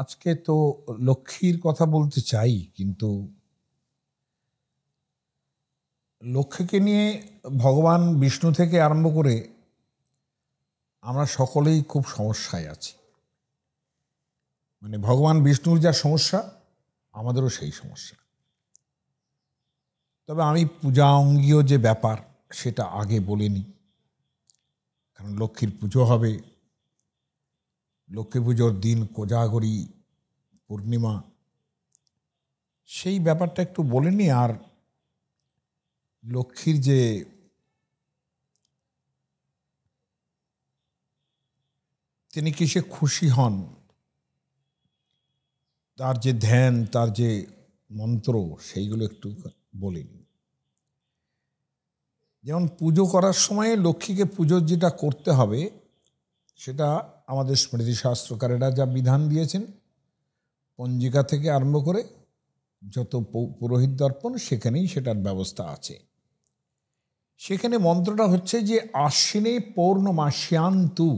আজকে তো লক্ষ্মীর কথা বলতে চাই কিন্তু লক্ষ্মীকে নিয়ে ভগবান বিষ্ণু থেকে আরম্ভ করে আমরা সকলেই খুব সমস্যায় আছি মানে ভগবান বিষ্ণুর যা সমস্যা আমাদেরও সেই সমস্যা তবে আমি পূজা অঙ্গীয় যে ব্যাপার সেটা আগে বলিনি কারণ লক্ষ্মীর পুজো হবে লক্ষ্মী পুজোর দিন কোজাগরি পূর্ণিমা সেই ব্যাপারটা একটু বলেনি আর লক্ষ্মীর যে তিনি কিসে খুশি হন তার যে ধ্যান তার যে মন্ত্র সেইগুলো একটু বলিনি যেমন পুজো করার সময় লক্ষ্মীকে পুজোর যেটা করতে হবে সেটা আমাদের স্মৃতিশাস্ত্রকারেরা যা বিধান দিয়েছেন পঞ্জিকা থেকে আরম্ভ করে যত পুরোহিত দর্পণ সেখানেই সেটার ব্যবস্থা আছে সেখানে মন্ত্রটা হচ্ছে যে আশ্বিনে পৌর্ণমাস্যান্তু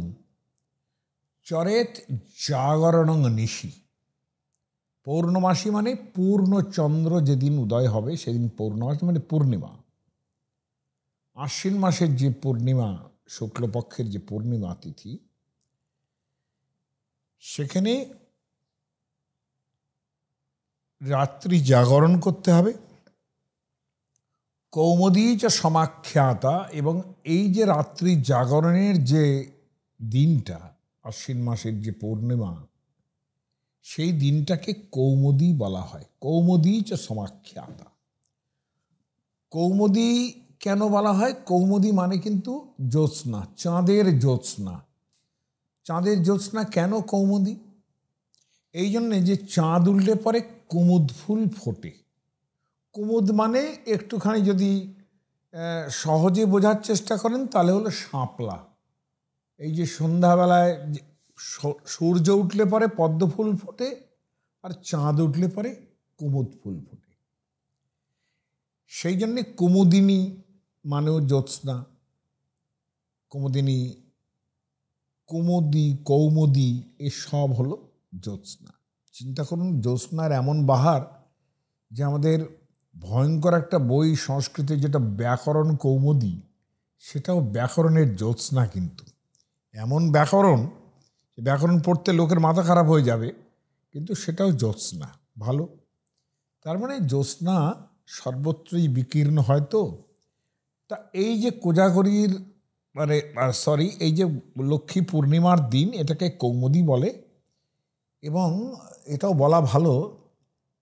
চরেত জাগরণং নিশি পৌর্ণমাসী মানে পূর্ণচন্দ্র যেদিন উদয় হবে সেদিন পৌর্ণমাসী মানে পূর্ণিমা আশ্বিন মাসের যে পূর্ণিমা শুক্লপক্ষের যে পূর্ণিমা তিথি সেখানে রাত্রি জাগরণ করতে হবে কৌমদী যা সমাখ্যাতা এবং এই যে রাত্রি জাগরণের যে দিনটা আশ্বিন মাসের যে পূর্ণিমা সেই দিনটাকে কৌমদী বলা হয় কৌমদী যা সমাখ্যাতা কৌমদী কেন বলা হয় কৌমদী মানে কিন্তু জ্যোৎস্না চাঁদের জ্যোৎস্না চাঁদের জ্যোৎস্না কেন কৌমুদি এই জন্যে যে চাঁদ উল্টে পরে কুমুদ ফুল ফোটে কুমুদ মানে একটুখানি যদি সহজে বোঝার চেষ্টা করেন তাহলে হলো শাঁপলা এই যে সন্ধ্যাবেলায় সূর্য উঠলে পরে পদ্ম ফুল ফোটে আর চাঁদ উঠলে পরে কুমুদ ফুল ফোটে সেই জন্যে কুমুদিনী মানেও জ্যোৎস্না কুমুদিনী কুমদি কৌমদি এসব হলো জ্যোৎস্না চিন্তা করুন জ্যোৎস্নার এমন বাহার যে আমাদের ভয়ঙ্কর একটা বই সংস্কৃতি যেটা ব্যাকরণ কৌমদি সেটাও ব্যাকরণের জ্যোৎস্না কিন্তু এমন ব্যাকরণ ব্যাকরণ পড়তে লোকের মাথা খারাপ হয়ে যাবে কিন্তু সেটাও জ্যোৎস্না ভালো তার মানে জ্যোৎস্না সর্বত্রই বিকীর্ণ হয় তো তা এই যে কোজাগরির মানে সরি এই যে লক্ষ্মী পূর্ণিমার দিন এটাকে কৌমুদি বলে এবং এটাও বলা ভালো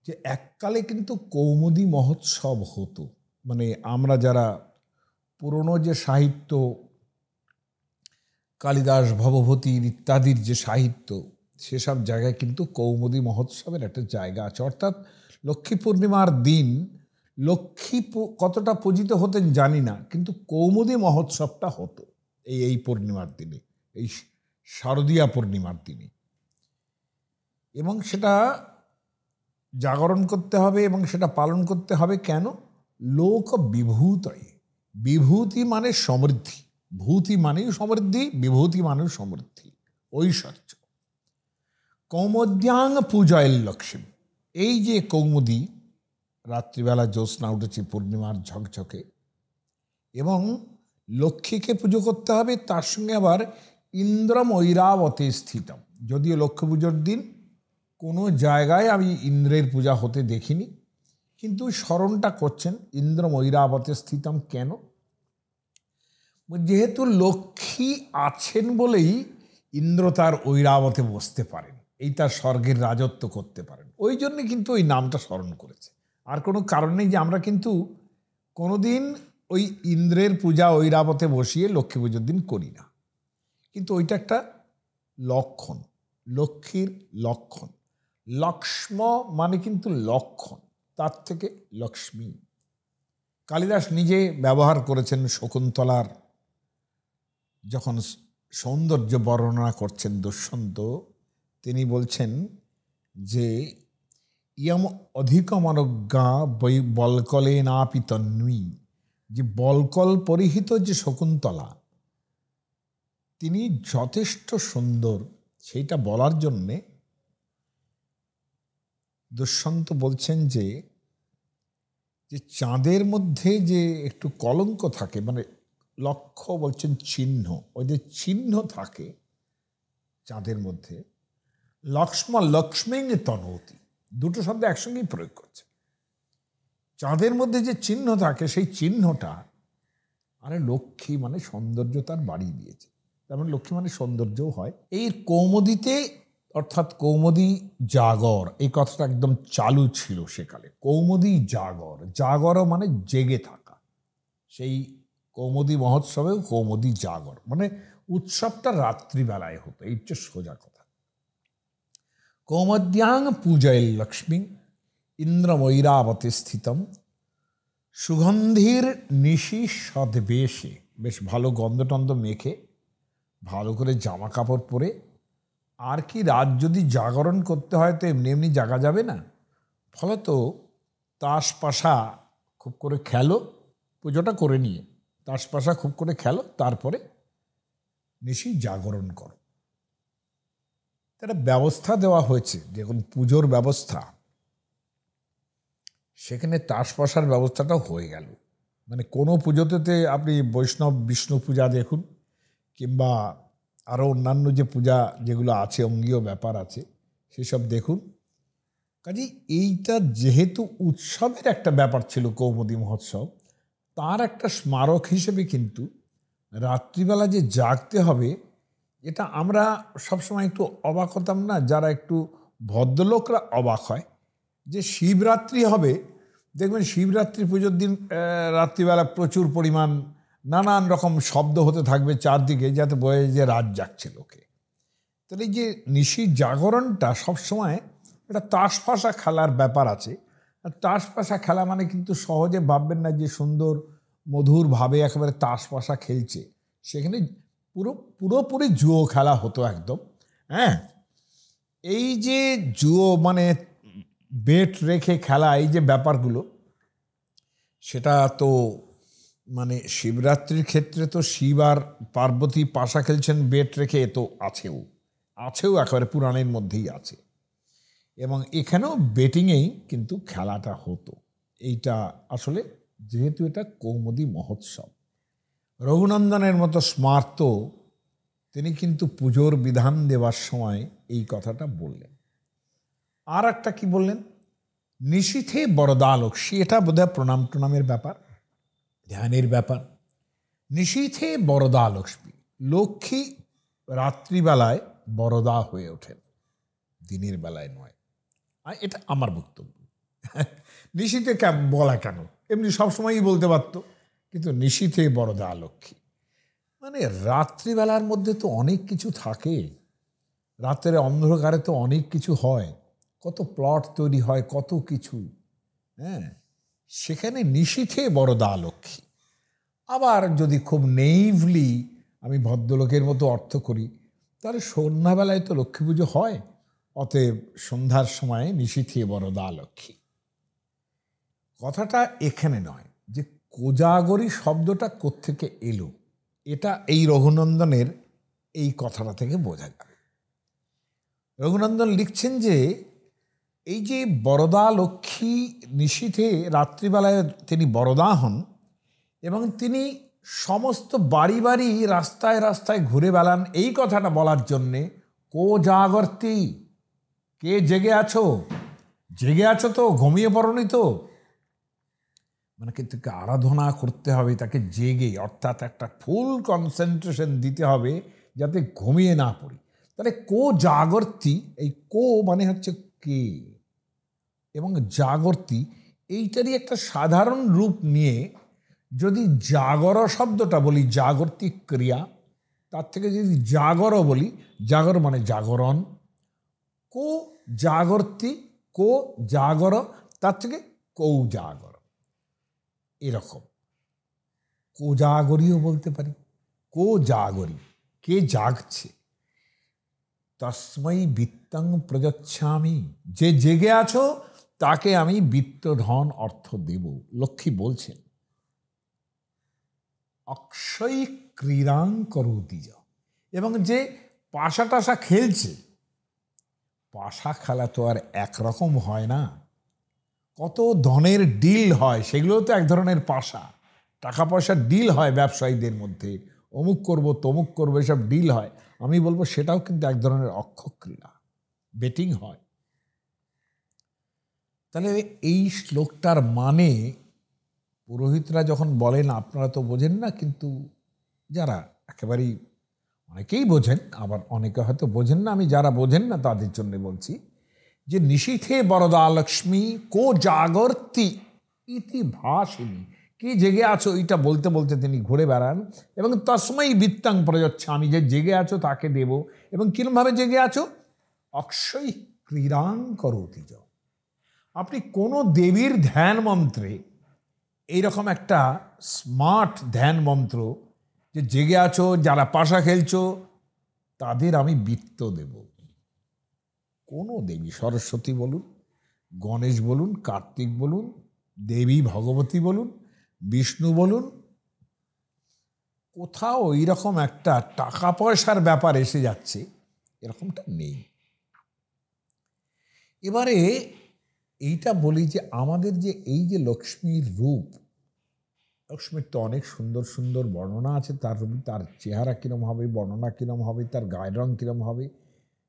যে এককালে কিন্তু কৌমুদি মহোৎসব হতো মানে আমরা যারা পুরনো যে সাহিত্য কালিদাস ভবভূতির ইত্যাদির যে সাহিত্য সেসব জায়গায় কিন্তু কৌমুদি মহোৎসবের একটা জায়গা আছে অর্থাৎ লক্ষ্মী পূর্ণিমার দিন লক্ষ্মী কতটা পূজিত হতেন জানি না কিন্তু কৌমুদী মহোৎসবটা হতো এই এই পূর্ণিমার দিনে এই শারদীয়া পূর্ণিমার দিনে এবং সেটা জাগরণ করতে হবে এবং সেটা পালন করতে হবে কেন লোক বিভূতয় বিভূতি মানে সমৃদ্ধি ভূতি মানেই সমৃদ্ধি বিভূতি মানে সমৃদ্ধি ঐশ্বর্য কৌমদ্যাং পূজয়ের লক্ষ্মী এই যে কৌমুদী রাত্রিবেলা জ্যোৎস্না উঠেছি পূর্ণিমার ঝকঝকে এবং লক্ষ্মীকে পুজো করতে হবে তার সঙ্গে আবার ইন্দ্রম ঐরাবতে স্থিতম যদিও লক্ষ্মী পুজোর দিন কোনো জায়গায় আমি ইন্দ্রের পূজা হতে দেখিনি কিন্তু স্মরণটা করছেন ইন্দ্রম ঐরাবতে স্থিতম কেন যেহেতু লক্ষ্মী আছেন বলেই ইন্দ্র তার ঐরাবতে বসতে পারেন এই তার স্বর্গের রাজত্ব করতে পারেন ওই জন্য কিন্তু ওই নামটা স্মরণ করেছে আর কোনো কারণ নেই যে আমরা কিন্তু কোনো দিন ওই ইন্দ্রের পূজা ঐরাবতে বসিয়ে লক্ষ্মী পুজোর দিন করি না কিন্তু ওইটা একটা লক্ষণ লক্ষ্মীর লক্ষণ লক্ষ্ম মানে কিন্তু লক্ষণ তার থেকে লক্ষ্মী কালিদাস নিজে ব্যবহার করেছেন শকুন্তলার যখন সৌন্দর্য বর্ণনা করছেন দুঃসন্ত তিনি বলছেন যে অধিক অধিকমনজ্ঞা বৈ বলকলে নাপি যে বলকল পরিহিত যে শকুন্তলা তিনি যথেষ্ট সুন্দর সেইটা বলার জন্যে দুষ্যন্ত বলছেন যে যে চাঁদের মধ্যে যে একটু কলঙ্ক থাকে মানে লক্ষ্য বলছেন চিহ্ন ওই যে চিহ্ন থাকে চাঁদের মধ্যে লক্ষ্মণ লক্ষ্মীং তনতি দুটো শব্দ একসঙ্গেই প্রয়োগ করছে চাঁদের মধ্যে যে চিহ্ন থাকে সেই চিহ্নটা মানে লক্ষ্মী মানে সৌন্দর্য তার বাড়িয়ে দিয়েছে তেমন মানে লক্ষ্মী মানে সৌন্দর্যও হয় এই কৌমদিতে অর্থাৎ কৌমদি জাগর এই কথাটা একদম চালু ছিল সেকালে কৌমদি জাগর জাগর মানে জেগে থাকা সেই কৌমদি মহোৎসবেও কৌমদি জাগর মানে উৎসবটা রাত্রিবেলায় হতো এই হচ্ছে সোজা কথা कौमद्यांग पूजय লক্ষ্মী ইন্দ্রমৈরাবতী স্থিতম সুগন্ধির নিশি সদবেশে বেশ ভালো গন্ধটন্ধ মেখে ভালো করে জামা কাপড় পরে আর কি রাত যদি জাগরণ করতে হয় তো এমনি এমনি জাগা যাবে না ফলত তাস পাশা খুব করে খেলো পুজোটা করে নিয়ে তাস পাশা খুব করে খেলো তারপরে নিশি জাগরণ করো একটা ব্যবস্থা দেওয়া হয়েছে যেরকম পুজোর ব্যবস্থা সেখানে তাস পশার ব্যবস্থাটাও হয়ে গেল মানে কোনো পুজোতে আপনি বৈষ্ণব বিষ্ণু পূজা দেখুন কিংবা আরও অন্যান্য যে পূজা যেগুলো আছে অঙ্গীয় ব্যাপার আছে সেসব দেখুন কাজে এইটা যেহেতু উৎসবের একটা ব্যাপার ছিল কৌমদী মহোৎসব তার একটা স্মারক হিসেবে কিন্তু রাত্রিবেলা যে জাগতে হবে এটা আমরা সবসময় একটু অবাক হতাম না যারা একটু ভদ্রলোকরা অবাক হয় যে শিবরাত্রি হবে দেখবেন শিবরাত্রি পুজোর দিন রাত্রিবেলা প্রচুর পরিমাণ নানান রকম শব্দ হতে থাকবে চারদিকে যাতে বয়ে যে রাত জাগছে লোকে তাহলে যে নিশি জাগরণটা সবসময় একটা ফাঁসা খেলার ব্যাপার আছে আর ফাঁসা খেলা মানে কিন্তু সহজে ভাববেন না যে সুন্দর মধুরভাবে একেবারে তাস ফাঁসা খেলছে সেখানে পুরো পুরোপুরি জুয়ো খেলা হতো একদম হ্যাঁ এই যে জুয়ো মানে বেট রেখে খেলা এই যে ব্যাপারগুলো সেটা তো মানে শিবরাত্রির ক্ষেত্রে তো শিব আর পার্বতী পাশা খেলছেন বেট রেখে এ তো আছেও আছেও একেবারে পুরাণের মধ্যেই আছে এবং এখানেও বেটিংয়েই কিন্তু খেলাটা হতো এইটা আসলে যেহেতু এটা কৌমদি মহোৎসব রঘুনন্দনের মতো স্মার্ত তিনি কিন্তু পুজোর বিধান দেওয়ার সময় এই কথাটা বললেন আর একটা কি বললেন নিশীথে বরদালক্ষ্মী এটা বোধহয় প্রণাম টনামের ব্যাপার ধ্যানের ব্যাপার নিশীথে বরদা লক্ষ্মী রাত্রিবেলায় বরদা হয়ে ওঠেন দিনের বেলায় নয় আর এটা আমার বক্তব্য কে বলা কেন এমনি সবসময়ই বলতে পারতো কিন্তু নিশীথে বড়দা লক্ষ্মী মানে রাত্রিবেলার মধ্যে তো অনেক কিছু থাকে রাতের অন্ধকারে তো অনেক কিছু হয় কত প্লট তৈরি হয় কত কিছু হ্যাঁ সেখানে নিশীথে বরদা লক্ষ্মী আবার যদি খুব নেইভলি আমি ভদ্রলোকের মতো অর্থ করি তাহলে সন্ধ্যাবেলায় তো লক্ষ্মী পুজো হয় অতএব সন্ধ্যার সময়ে নিশীথে বরদা লক্ষ্মী কথাটা এখানে নয় যে কোজাগরি শব্দটা কোত্থেকে এলো এটা এই রঘুনন্দনের এই কথাটা থেকে বোঝা যাবে রঘুনন্দন লিখছেন যে এই যে বরদা লক্ষ্মী নিশীথে রাত্রিবেলায় তিনি বরদা হন এবং তিনি সমস্ত বাড়ি বাড়ি রাস্তায় রাস্তায় ঘুরে বেড়ান এই কথাটা বলার জন্যে কো জাগর্তি কে জেগে আছো জেগে আছো তো ঘুমিয়ে পড়নি তো মানে তাকে আরাধনা করতে হবে তাকে জেগে অর্থাৎ একটা ফুল কনসেন্ট্রেশন দিতে হবে যাতে ঘুমিয়ে না পড়ি তাহলে কো জাগর্তি এই কো মানে হচ্ছে কে এবং জাগর্তি এইটারই একটা সাধারণ রূপ নিয়ে যদি জাগর শব্দটা বলি জাগর্তিক ক্রিয়া তার থেকে যদি জাগর বলি জাগর মানে জাগরণ কো জাগর্তি কো জাগর তার থেকে কৌ জাগর এরকম কোজাগরীও বলতে পারি কোজাগরী কে জাগছে তস্মৈ বিত্তং প্রযচ্ছামি যে জেগে আছো তাকে আমি বিত্ত ধন অর্থ দেব লক্ষ্মী বলছেন অক্ষয় ক্রীড়াং করতি যা এবং যে পাশা টাশা খেলছে পাশা খেলা তো আর একরকম হয় না কত ধনের ডিল হয় সেগুলোও তো এক ধরনের পাশা টাকা পয়সার ডিল হয় ব্যবসায়ীদের মধ্যে অমুক করব তমুক করবো এসব ডিল হয় আমি বলবো সেটাও কিন্তু এক ধরনের অক্ষক্রীড়া বেটিং হয় তাহলে এই শ্লোকটার মানে পুরোহিতরা যখন বলেন আপনারা তো বোঝেন না কিন্তু যারা একেবারেই অনেকেই বোঝেন আবার অনেকে হয়তো বোঝেন না আমি যারা বোঝেন না তাদের জন্য বলছি যে নিশীথে বরদালক্ষ্মী কো জাগর্তি ইতি ভাসিনী কি জেগে আছো এইটা বলতে বলতে তিনি ঘুরে বেড়ান এবং তসময় বৃত্তাং প্রযচ্ছে আমি যে জেগে আছো তাকে দেব এবং কীরমভাবে জেগে আছো অক্ষয় ক্রীড়াং করতি আপনি কোনো দেবীর ধ্যান মন্ত্রে এইরকম একটা স্মার্ট ধ্যান মন্ত্র যে জেগে আছো যারা পাশা খেলছো তাদের আমি বৃত্ত দেবো কোনো দেবী সরস্বতী বলুন গণেশ বলুন কার্তিক বলুন দেবী ভগবতী বলুন বিষ্ণু বলুন কোথাও এইরকম একটা টাকা পয়সার ব্যাপার এসে যাচ্ছে এরকমটা নেই এবারে এইটা বলি যে আমাদের যে এই যে লক্ষ্মীর রূপ লক্ষ্মীর তো অনেক সুন্দর সুন্দর বর্ণনা আছে তার রূপ তার চেহারা কীরম হবে বর্ণনা কীরম হবে তার গায়ের রং কীরম হবে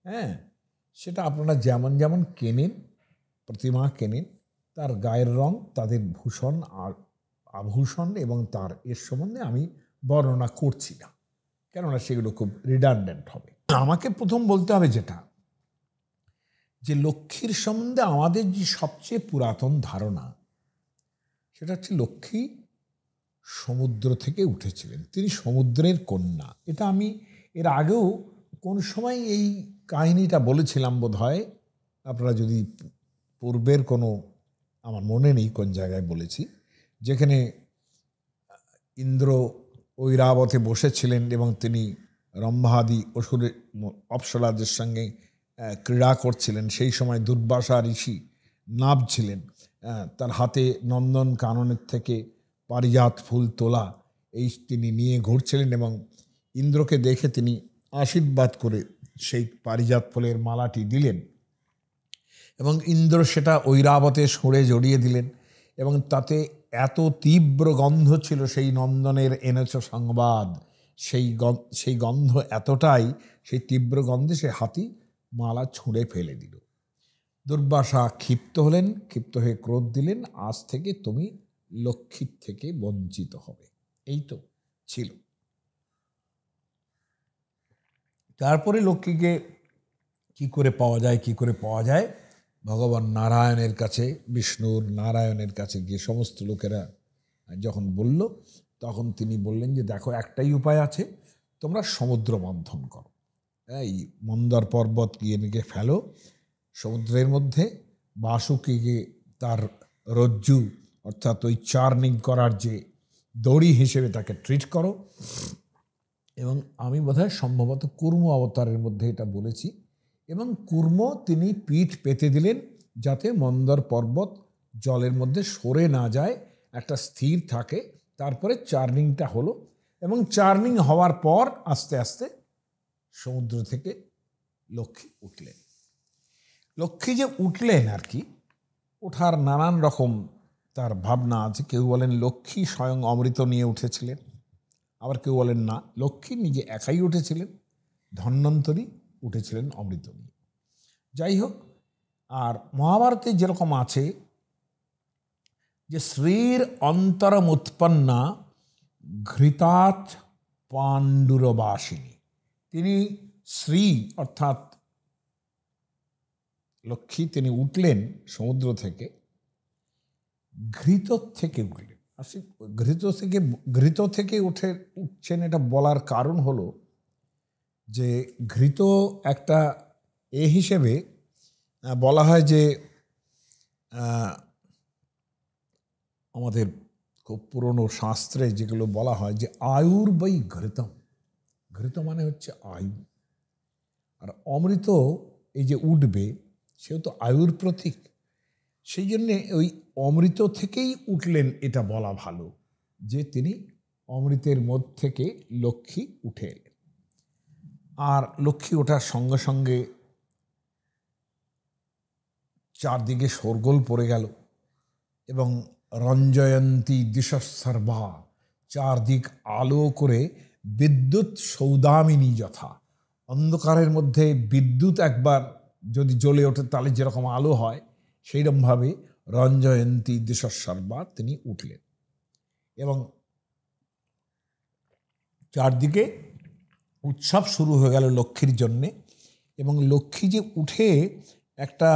হ্যাঁ সেটা আপনারা যেমন যেমন কেনেন প্রতিমা কেনেন তার গায়ের রং তাদের ভূষণ আর আভূষণ এবং তার এর সম্বন্ধে আমি বর্ণনা করছি না কেননা সেগুলো খুব রিডান্ডেন্ট হবে আমাকে প্রথম বলতে হবে যেটা যে লক্ষ্মীর সম্বন্ধে আমাদের যে সবচেয়ে পুরাতন ধারণা সেটা হচ্ছে লক্ষ্মী সমুদ্র থেকে উঠেছিলেন তিনি সমুদ্রের কন্যা এটা আমি এর আগেও কোন সময় এই কাহিনীটা বলেছিলাম বোধ হয় আপনারা যদি পূর্বের কোনো আমার মনে নেই কোন জায়গায় বলেছি যেখানে ইন্দ্র ঐরাবতে বসেছিলেন এবং তিনি রম্ভাদি অসুরের অপসরাদের সঙ্গে ক্রীড়া করছিলেন সেই সময় দুর্বাসা ঋষি নাব ছিলেন তার হাতে নন্দন কাননের থেকে পারিজাত ফুল তোলা এই তিনি নিয়ে ঘুরছিলেন এবং ইন্দ্রকে দেখে তিনি আশীর্বাদ করে সেই পারিজাত ফলের মালাটি দিলেন এবং ইন্দ্র সেটা ঐরাবতে সরে জড়িয়ে দিলেন এবং তাতে এত তীব্র গন্ধ ছিল সেই নন্দনের এনেছ সংবাদ সেই সেই গন্ধ এতটাই সেই তীব্র গন্ধে সে হাতি মালা ছুঁড়ে ফেলে দিল দুর্বাসা ক্ষিপ্ত হলেন ক্ষিপ্ত হয়ে ক্রোধ দিলেন আজ থেকে তুমি লক্ষ্মীর থেকে বঞ্চিত হবে এই তো ছিল তারপরে লক্ষ্মীকে কি করে পাওয়া যায় কি করে পাওয়া যায় ভগবান নারায়ণের কাছে বিষ্ণুর নারায়ণের কাছে গিয়ে সমস্ত লোকেরা যখন বলল তখন তিনি বললেন যে দেখো একটাই উপায় আছে তোমরা সমুদ্র বন্ধন করো এই মন্দার পর্বত গিয়ে ফেলো সমুদ্রের মধ্যে বাসুকে তার রজ্জু অর্থাৎ ওই চার্নিং করার যে দড়ি হিসেবে তাকে ট্রিট করো এবং আমি হয় সম্ভবত কুর্ম অবতারের মধ্যে এটা বলেছি এবং কুর্ম তিনি পিঠ পেতে দিলেন যাতে মন্দর পর্বত জলের মধ্যে সরে না যায় একটা স্থির থাকে তারপরে চার্নিংটা হলো এবং চার্নিং হওয়ার পর আস্তে আস্তে সমুদ্র থেকে লক্ষ্মী উঠলেন লক্ষ্মী যে উঠলেন আর কি ওঠার নানান রকম তার ভাবনা আছে কেউ বলেন লক্ষ্মী স্বয়ং অমৃত নিয়ে উঠেছিলেন আবার কেউ বলেন না লক্ষ্মী নিজে একাই উঠেছিলেন ধন্বন্তরী উঠেছিলেন অমৃত নিয়ে যাই হোক আর মহাভারতে যেরকম আছে যে শ্রীর অন্তরম উৎপন্না ঘৃতাত পাণ্ডুরবাসিনী তিনি শ্রী অর্থাৎ লক্ষ্মী তিনি উঠলেন সমুদ্র থেকে ঘৃত থেকে উঠলেন আসি ঘৃত থেকে ঘৃত থেকে উঠে উঠছেন এটা বলার কারণ হলো যে ঘৃত একটা এ হিসেবে বলা হয় যে আমাদের খুব পুরনো শাস্ত্রে যেগুলো বলা হয় যে আয়ুর বই ঘৃতম ঘৃত মানে হচ্ছে আয়ু আর অমৃত এই যে উঠবে সেও তো আয়ুর প্রতীক সেই জন্যে ওই অমৃত থেকেই উঠলেন এটা বলা ভালো যে তিনি অমৃতের মধ্য থেকে লক্ষ্মী উঠে এলেন আর লক্ষ্মী ওঠার সঙ্গে সঙ্গে চারদিকে সরগোল পড়ে গেল এবং রঞ্জয়ন্তী দিশসর্বা চারদিক আলো করে বিদ্যুৎ সৌদামিনী যথা অন্ধকারের মধ্যে বিদ্যুৎ একবার যদি জ্বলে ওঠে তাহলে যেরকম আলো হয় সেইরকমভাবে রঞ্জয়ন্তী দেশস্বর্বা তিনি উঠলেন এবং চারদিকে উৎসব শুরু হয়ে গেল লক্ষ্মীর জন্যে এবং লক্ষ্মী যে উঠে একটা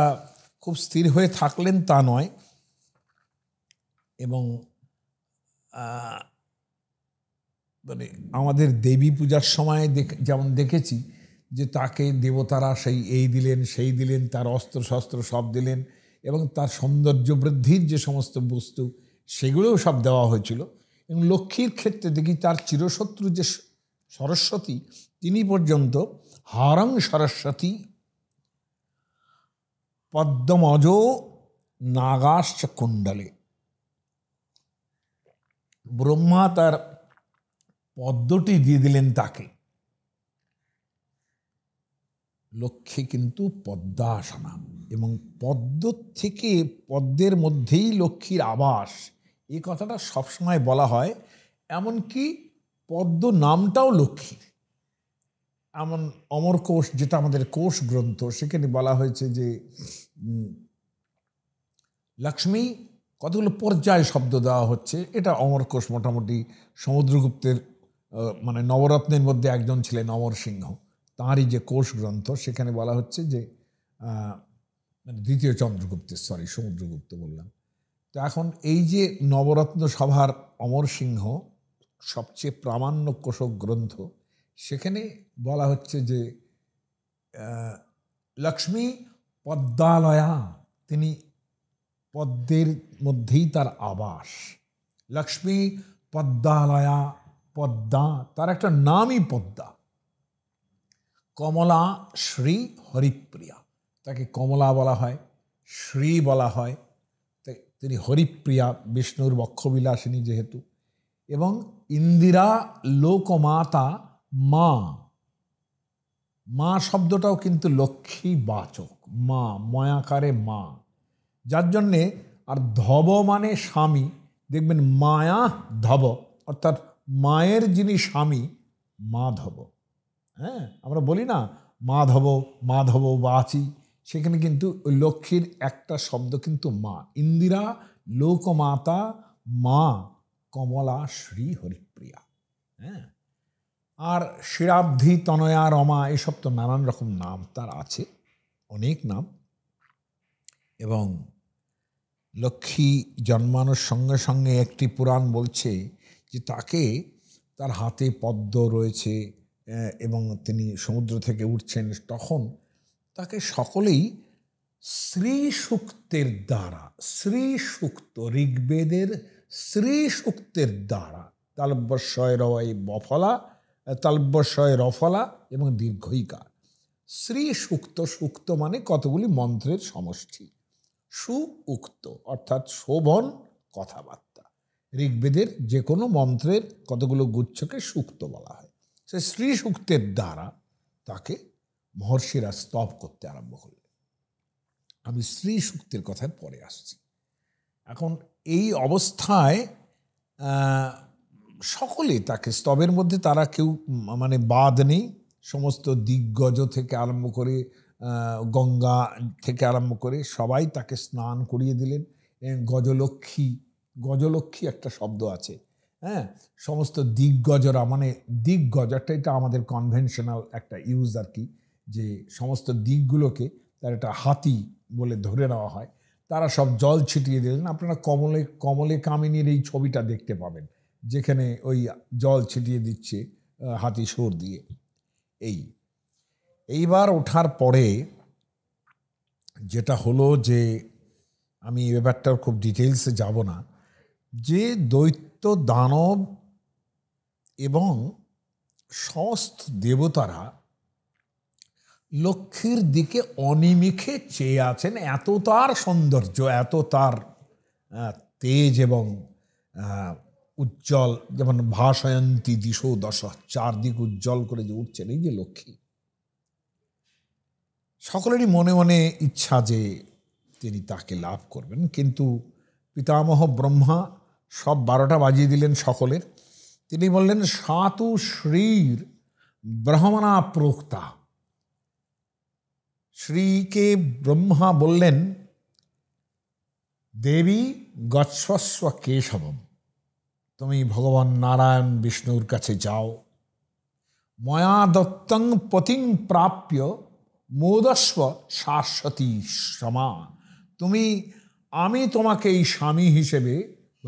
খুব স্থির হয়ে থাকলেন তা নয় এবং মানে আমাদের দেবী পূজার সময় যেমন দেখেছি যে তাকে দেবতারা সেই এই দিলেন সেই দিলেন তার অস্ত্র শস্ত্র সব দিলেন এবং তার সৌন্দর্য বৃদ্ধির যে সমস্ত বস্তু সেগুলোও সব দেওয়া হয়েছিল এবং লক্ষ্মীর ক্ষেত্রে দেখি তার চিরশত্রু যে সরস্বতী তিনি পর্যন্ত হারং সরস্বতী পদ্মজ নাগাশ্চ কুণ্ডলে ব্রহ্মা তার পদ্মটি দিয়ে দিলেন তাকে লক্ষ্যে কিন্তু পদ্মা পদ্মাসনা এবং পদ্ম থেকে পদ্মের মধ্যেই লক্ষ্মীর আবাস এ কথাটা সবসময় বলা হয় এমনকি পদ্ম নামটাও লক্ষ্মী এমন অমর কোষ যেটা আমাদের কোষ গ্রন্থ সেখানে বলা হয়েছে যে লক্ষ্মী কতগুলো পর্যায় শব্দ দেওয়া হচ্ছে এটা অমরকোষ মোটামুটি সমুদ্রগুপ্তের মানে নবরত্নের মধ্যে একজন ছিলেন অমর সিংহ তাঁরই যে কোষ গ্রন্থ সেখানে বলা হচ্ছে যে মানে দ্বিতীয় চন্দ্রগুপ্তের সরি সমুদ্রগুপ্ত বললাম তো এখন এই যে নবরত্ন সভার অমর সিংহ সবচেয়ে প্রামাণ্য কোষক গ্রন্থ সেখানে বলা হচ্ছে যে লক্ষ্মী পদ্মালয়া তিনি পদ্মের মধ্যেই তার আবাস লক্ষ্মী পদ্মালয়া পদ্মা তার একটা নামই পদ্মা কমলা শ্রী হরিপ্রিয়া তাকে কমলা বলা হয় শ্রী বলা হয় তিনি হরিপ্রিয়া বিষ্ণুর বক্ষবিলাসিনী যেহেতু এবং ইন্দিরা লোকমাতা মা মা শব্দটাও কিন্তু লক্ষ্মী বাচক মা ময়াকারে মা যার জন্যে আর ধব মানে স্বামী দেখবেন মায়া ধব অর্থাৎ মায়ের যিনি স্বামী মা ধব হ্যাঁ আমরা বলি না মাধব মাধব বাচি সেখানে কিন্তু ওই লক্ষ্মীর একটা শব্দ কিন্তু মা ইন্দিরা লোকমাতা মা কমলা শ্রী হরিপ্রিয়া হ্যাঁ আর শিরাব্ধি তনয়া রমা এসব তো নানান রকম নাম তার আছে অনেক নাম এবং লক্ষ্মী জন্মানোর সঙ্গে সঙ্গে একটি পুরাণ বলছে যে তাকে তার হাতে পদ্ম রয়েছে এবং তিনি সমুদ্র থেকে উঠছেন তখন তাকে সকলেই শ্রী সূক্তের দ্বারা শ্রী সূক্ত ঋগ্বেদের শ্রী সূক্তের দ্বারা তালব্যশয় রয় বফলা তালব্যশয় রফলা এবং দীর্ঘইকার শ্রী সূক্ত সূক্ত মানে কতগুলি মন্ত্রের সমষ্টি সু উক্ত অর্থাৎ শোভন কথাবার্তা ঋগ্বেদের যে কোনো মন্ত্রের কতগুলো গুচ্ছকে সূক্ত বলা হয় সে শ্রী সুক্তের দ্বারা তাকে মহর্ষিরা স্তব করতে আরম্ভ করলেন আমি শ্রী সুক্তের কথায় পরে আসছি এখন এই অবস্থায় সকলে তাকে স্তবের মধ্যে তারা কেউ মানে বাদ নেই সমস্ত দিগ্গজ থেকে আরম্ভ করে গঙ্গা থেকে আরম্ভ করে সবাই তাকে স্নান করিয়ে দিলেন গজলক্ষ্মী গজলক্ষ্মী একটা শব্দ আছে হ্যাঁ সমস্ত দিগ্গজরা মানে দিগ্গজ এটা আমাদের কনভেনশনাল একটা ইউজ আর কি যে সমস্ত দিকগুলোকে তার একটা হাতি বলে ধরে নেওয়া হয় তারা সব জল ছিটিয়ে দিয়েছেন আপনারা কমলে কমলে কামিনীর এই ছবিটা দেখতে পাবেন যেখানে ওই জল ছিটিয়ে দিচ্ছে হাতি সোর দিয়ে এই এইবার ওঠার পরে যেটা হলো যে আমি এ ব্যাপারটার খুব ডিটেলসে যাব না যে দৈত্য দৈত্য দানব এবং সমস্ত দেবতারা লক্ষ্মীর দিকে অনিমিখে চেয়ে আছেন এত তার সৌন্দর্য এত তার তেজ এবং উজ্জ্বল যেমন ভাষয়ন্তী দিশো দশ চারদিক উজ্জ্বল করে যে উঠছেন এই যে লক্ষ্মী সকলেরই মনে মনে ইচ্ছা যে তিনি তাকে লাভ করবেন কিন্তু পিতামহ ব্রহ্মা সব বারোটা বাজিয়ে দিলেন সকলের তিনি বললেন সাতু শ্রীর ব্রহ্মণা প্রোক্তা শ্রীকে ব্রহ্মা বললেন দেবী গচ্ছস্ব কেশবম তুমি ভগবান নারায়ণ বিষ্ণুর কাছে যাও ময়া দত্তং পতিং প্রাপ্য মোদস্ব শাশ্বতী সমা তুমি আমি তোমাকে এই স্বামী হিসেবে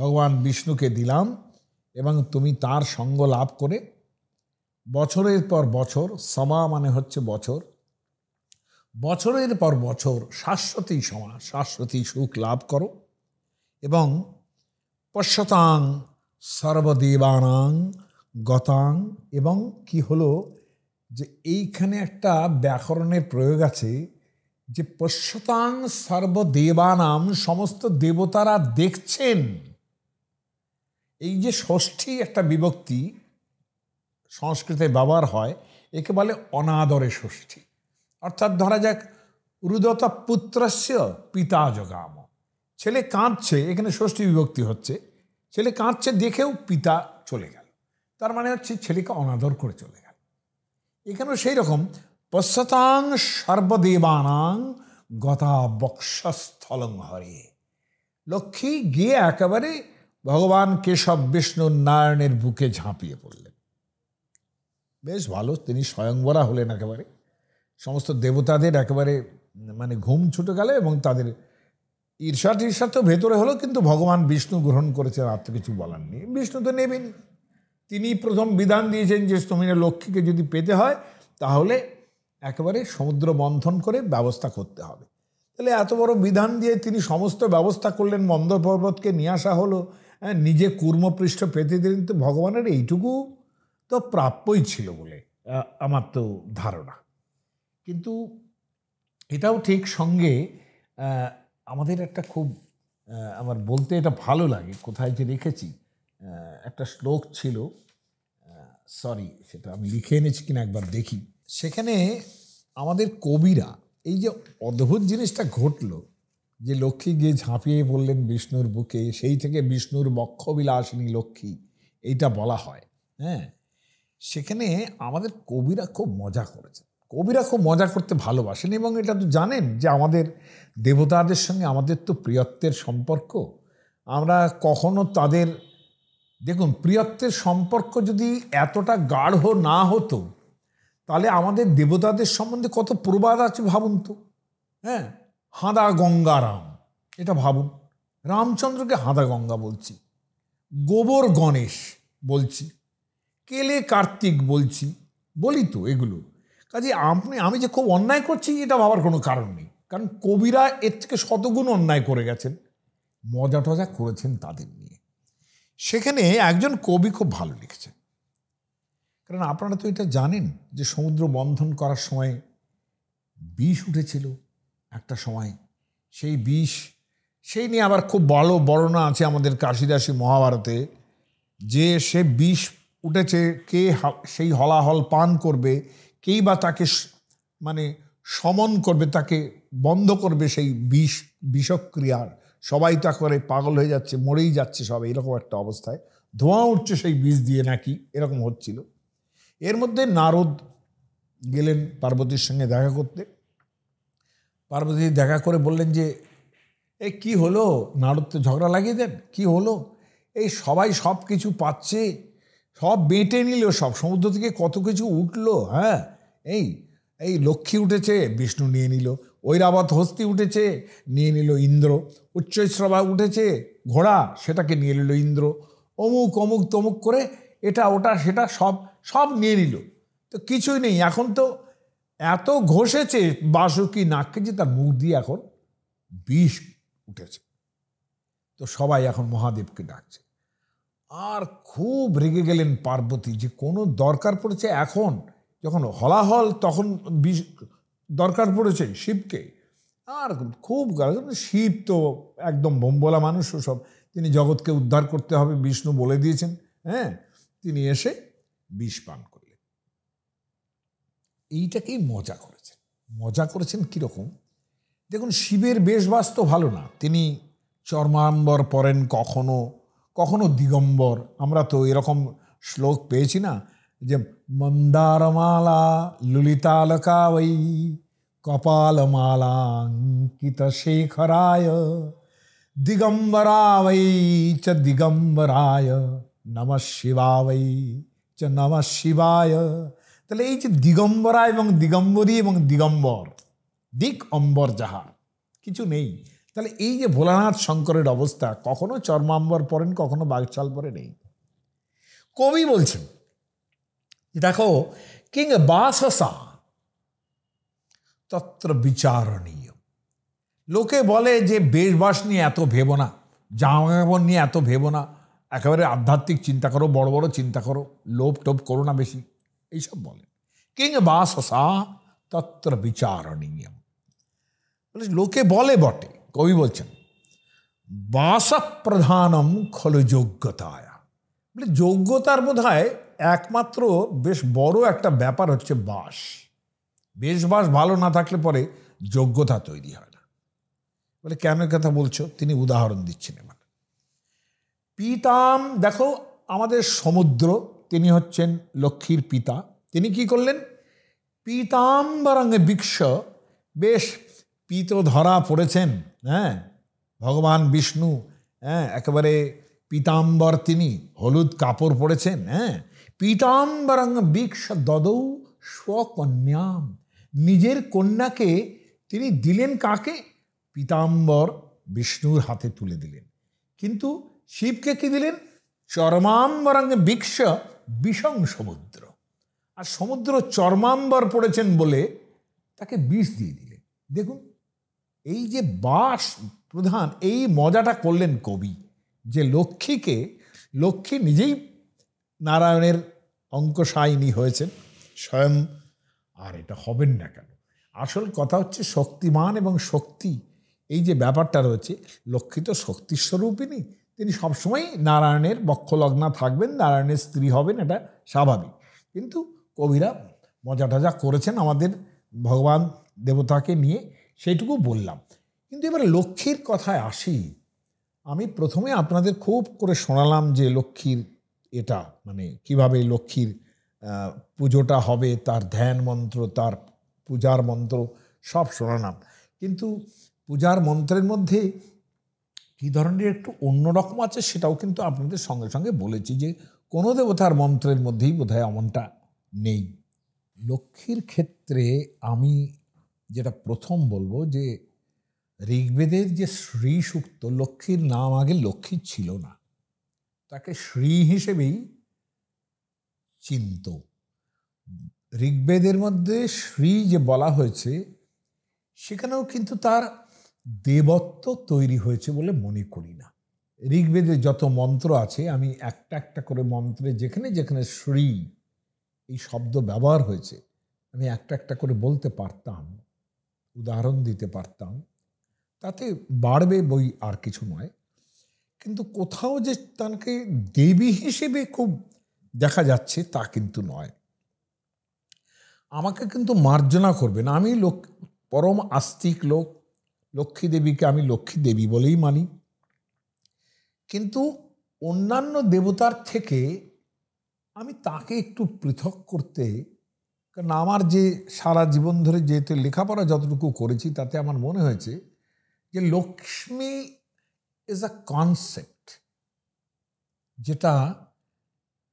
ভগবান বিষ্ণুকে দিলাম এবং তুমি তার সঙ্গ লাভ করে বছরের পর বছর সমা মানে হচ্ছে বছর বছরের পর বছর শাশ্বতী সমা শাশ্বতী সুখ লাভ করো এবং পশ্যতাং সর্বদেবানাং গতাং এবং কি হলো যে এইখানে একটা ব্যাকরণের প্রয়োগ আছে যে পশ্যতাং সর্বদেবানাম সমস্ত দেবতারা দেখছেন এই যে ষষ্ঠী একটা বিভক্তি সংস্কৃতে ব্যবহার হয় একে বলে অনাদরে ষষ্ঠী অর্থাৎ ধরা যাক রুদতা পুত্রস্য পিতা জগাম ছেলে কাঁদছে এখানে ষষ্ঠী বিভক্তি হচ্ছে ছেলে কাঁদছে দেখেও পিতা চলে গেল তার মানে হচ্ছে ছেলেকে অনাদর করে চলে গেল এখানেও সেই রকম পশ্চাতাং সর্বদেবানাং গতা বক্ষস্থলং হরে লক্ষ্মী গিয়ে একেবারে ভগবান কেশব বিষ্ণু নারায়ণের বুকে ঝাঁপিয়ে পড়লেন বেশ ভালো তিনি স্বয়ংবরা হলেন একেবারে সমস্ত দেবতাদের একেবারে মানে ঘুম ছুটে গেল এবং তাদের ঈর্ষা টির্ষা তো ভেতরে হলো কিন্তু ভগবান বিষ্ণু গ্রহণ করেছেন আর তো কিছু বলার নেই বিষ্ণু তো নেবেন তিনি প্রথম বিধান দিয়েছেন যে তুমি লক্ষ্মীকে যদি পেতে হয় তাহলে একেবারে সমুদ্র বন্ধন করে ব্যবস্থা করতে হবে তাহলে এত বড় বিধান দিয়ে তিনি সমস্ত ব্যবস্থা করলেন মন্দ পর্বতকে নিয়ে আসা হলো হ্যাঁ নিজে কর্মপৃষ্ঠ পেতে দিলেন তো ভগবানের এইটুকু তো প্রাপ্যই ছিল বলে আমার তো ধারণা কিন্তু এটাও ঠিক সঙ্গে আমাদের একটা খুব আমার বলতে এটা ভালো লাগে কোথায় যে রেখেছি একটা শ্লোক ছিল সরি সেটা আমি লিখে এনেছি কিনা একবার দেখি সেখানে আমাদের কবিরা এই যে অদ্ভুত জিনিসটা ঘটলো যে লক্ষ্মী গিয়ে ঝাঁপিয়ে পড়লেন বিষ্ণুর বুকে সেই থেকে বিষ্ণুর বক্ষবিলাসিনী লক্ষ্মী এইটা বলা হয় হ্যাঁ সেখানে আমাদের কবিরা খুব মজা করেছেন কবিরা খুব মজা করতে ভালোবাসেন এবং এটা তো জানেন যে আমাদের দেবতাদের সঙ্গে আমাদের তো প্রিয়ত্বের সম্পর্ক আমরা কখনো তাদের দেখুন প্রিয়ত্বের সম্পর্ক যদি এতটা গাঢ় না হতো তাহলে আমাদের দেবতাদের সম্বন্ধে কত প্রবাদ আছে ভাবুন তো হ্যাঁ হাঁদা গঙ্গারাম এটা ভাবুন রামচন্দ্রকে হাঁদা গঙ্গা বলছি গোবর গণেশ বলছি কেলে কার্তিক বলছি বলি তো এগুলো কাজে আপনি আমি যে খুব অন্যায় করছি এটা ভাবার কোনো কারণ নেই কারণ কবিরা এর থেকে শতগুণ অন্যায় করে গেছেন মজা টজা করেছেন তাদের নিয়ে সেখানে একজন কবি খুব ভালো লিখেছেন কারণ আপনারা তো এটা জানেন যে সমুদ্র বন্ধন করার সময় বিষ উঠেছিল একটা সময় সেই বিষ সেই নিয়ে আবার খুব ভালো বর্ণনা আছে আমাদের কাশিদাসী মহাভারতে যে সে বিষ উঠেছে কে সেই হলাহল পান করবে কেই বা তাকে মানে সমন করবে তাকে বন্ধ করবে সেই বিষ বিষক্রিয়ার সবাই তা করে পাগল হয়ে যাচ্ছে মরেই যাচ্ছে সবাই এরকম একটা অবস্থায় ধোঁয়া উঠছে সেই বিষ দিয়ে নাকি এরকম হচ্ছিল এর মধ্যে নারদ গেলেন পার্বতীর সঙ্গে দেখা করতে পার্বতী দেখা করে বললেন যে এ কি হলো নারদ তো ঝগড়া লাগিয়ে দেন কি হলো এই সবাই সব কিছু পাচ্ছে সব বেঁটে নিল সব সমুদ্র থেকে কত কিছু উঠলো হ্যাঁ এই এই লক্ষ্মী উঠেছে বিষ্ণু নিয়ে নিল ঐরাবত হস্তি উঠেছে নিয়ে নিল ইন্দ্র উচ্চস্রবা উঠেছে ঘোড়া সেটাকে নিয়ে নিল ইন্দ্র অমুক অমুক তমুক করে এটা ওটা সেটা সব সব নিয়ে নিল তো কিছুই নেই এখন তো এত ঘষেছে বাসুকি নাককে যে তার মুখ দিয়ে এখন বিষ উঠেছে তো সবাই এখন মহাদেবকে ডাকছে আর খুব রেগে গেলেন পার্বতী যে কোনো দরকার পড়েছে এখন যখন হলাহল তখন বিষ দরকার পড়েছে শিবকে আর খুব শিব তো একদম বোম্বলা মানুষ সব তিনি জগৎকে উদ্ধার করতে হবে বিষ্ণু বলে দিয়েছেন হ্যাঁ তিনি এসে বিষ পান এইটাকেই মজা করেছেন মজা করেছেন কীরকম দেখুন শিবের বেশবাস তো ভালো না তিনি চর্মাম্বর পরেন কখনো কখনো দিগম্বর আমরা তো এরকম শ্লোক পেয়েছি না যে মন্দারমালা ওই কপালমালাঙ্কিত শেখরায় দিগম্বরাবৈ চ দিগম্বরায় নম শিবাবৈ চ নম শিবায় তাহলে এই যে দিগম্বরা এবং দিগম্বরী এবং দিগম্বর দিক অম্বর যাহা কিছু নেই তাহলে এই যে ভোলানাথ শঙ্করের অবস্থা কখনো চর্মাম্বর পরেন কখনো বাগচাল পরে নেই কবি বলছেন দেখো কিং বাসসা তত্র বিচারণীয় লোকে বলে যে বেশবাস নিয়ে এত ভেবো না জামা নিয়ে এত ভেবো না একেবারে আধ্যাত্মিক চিন্তা করো বড় বড় চিন্তা করো লোভ টোপ করো না বেশি এইসব বলেন কিং বাসসা তত্র বিচারণীয় লোকে বলে বটে কবি বলছেন প্রধানম খল যোগ্যতায় বলে যোগ্যতার বোধ একমাত্র বেশ বড় একটা ব্যাপার হচ্ছে বাস বেশ বাস ভালো না থাকলে পরে যোগ্যতা তৈরি হয় না বলে কেন কথা বলছো তিনি উদাহরণ দিচ্ছেন এবার পিতাম দেখো আমাদের সমুদ্র তিনি হচ্ছেন লক্ষ্মীর পিতা তিনি কি করলেন পিতাম্বরঙ্গে বিক্ষ বেশ পিত ধরা পড়েছেন হ্যাঁ ভগবান বিষ্ণু হ্যাঁ একেবারে পিতাম্বর তিনি হলুদ কাপড় পরেছেন হ্যাঁ পিতাম্বরং বিক্ষ দদৌ স্বকন্যাম নিজের কন্যাকে তিনি দিলেন কাকে পিতাম্বর বিষ্ণুর হাতে তুলে দিলেন কিন্তু শিবকে কি দিলেন চরমাম্বরং বিক্ষ বিষম সমুদ্র আর সমুদ্র চর্মাম্বার পড়েছেন বলে তাকে বিষ দিয়ে দিলে দেখুন এই যে বাস প্রধান এই মজাটা করলেন কবি যে লক্ষ্মীকে লক্ষ্মী নিজেই নারায়ণের অঙ্কসায়নী হয়েছেন স্বয়ং আর এটা হবেন না কেন আসল কথা হচ্ছে শক্তিমান এবং শক্তি এই যে ব্যাপারটা রয়েছে লক্ষ্মী তো শক্তিস্বরূপিনী তিনি সবসময় নারায়ণের বক্ষলগ্না থাকবেন নারায়ণের স্ত্রী হবেন এটা স্বাভাবিক কিন্তু কবিরা মজা টজা করেছেন আমাদের ভগবান দেবতাকে নিয়ে সেইটুকু বললাম কিন্তু এবার লক্ষ্মীর কথায় আসি আমি প্রথমে আপনাদের খুব করে শোনালাম যে লক্ষ্মীর এটা মানে কিভাবে লক্ষ্মীর পুজোটা হবে তার ধ্যান মন্ত্র তার পূজার মন্ত্র সব শোনালাম কিন্তু পূজার মন্ত্রের মধ্যে কী ধরনের একটু অন্যরকম আছে সেটাও কিন্তু আপনাদের সঙ্গে সঙ্গে বলেছি যে কোনো দেবতার মন্ত্রের মধ্যেই বোধ হয় অমনটা নেই লক্ষ্মীর ক্ষেত্রে আমি যেটা প্রথম বলবো যে ঋগ্বেদের যে শ্রী সূক্ত লক্ষ্মীর নাম আগে লক্ষ্মী ছিল না তাকে শ্রী হিসেবেই চিন্ত ঋগ্বেদের মধ্যে শ্রী যে বলা হয়েছে সেখানেও কিন্তু তার দেবত্ব তৈরি হয়েছে বলে মনে করি না ঋগ্বেদে যত মন্ত্র আছে আমি একটা একটা করে মন্ত্রে যেখানে যেখানে শ্রী এই শব্দ ব্যবহার হয়েছে আমি একটা একটা করে বলতে পারতাম উদাহরণ দিতে পারতাম তাতে বাড়বে বই আর কিছু নয় কিন্তু কোথাও যে তাকে দেবী হিসেবে খুব দেখা যাচ্ছে তা কিন্তু নয় আমাকে কিন্তু মার্জনা করবে না আমি লোক পরম আস্তিক লোক লক্ষ্মী দেবীকে আমি লক্ষ্মী দেবী বলেই মানি কিন্তু অন্যান্য দেবতার থেকে আমি তাকে একটু পৃথক করতে কারণ আমার যে সারা জীবন ধরে যেহেতু লেখাপড়া যতটুকু করেছি তাতে আমার মনে হয়েছে যে লক্ষ্মী ইজ আ কনসেপ্ট যেটা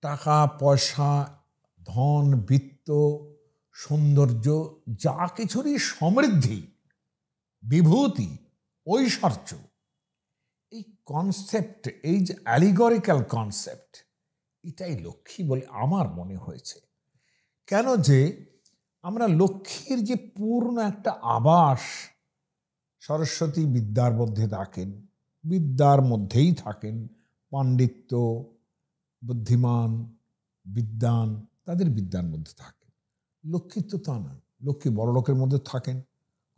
টাকা পয়সা ধন বৃত্ত সৌন্দর্য যা কিছুরই সমৃদ্ধি বিভূতি ঐশ্বর্য এই কনসেপ্ট এই যে অ্যালিগরিক্যাল কনসেপ্ট এটাই লক্ষ্মী বলে আমার মনে হয়েছে কেন যে আমরা লক্ষ্মীর যে পূর্ণ একটা আবাস সরস্বতী বিদ্যার মধ্যে থাকেন বিদ্যার মধ্যেই থাকেন পাণ্ডিত্য বুদ্ধিমান বিদ্যান তাদের বিদ্যার মধ্যে থাকেন লক্ষ্মী তো তা নয় লক্ষ্মী বড়লোকের মধ্যে থাকেন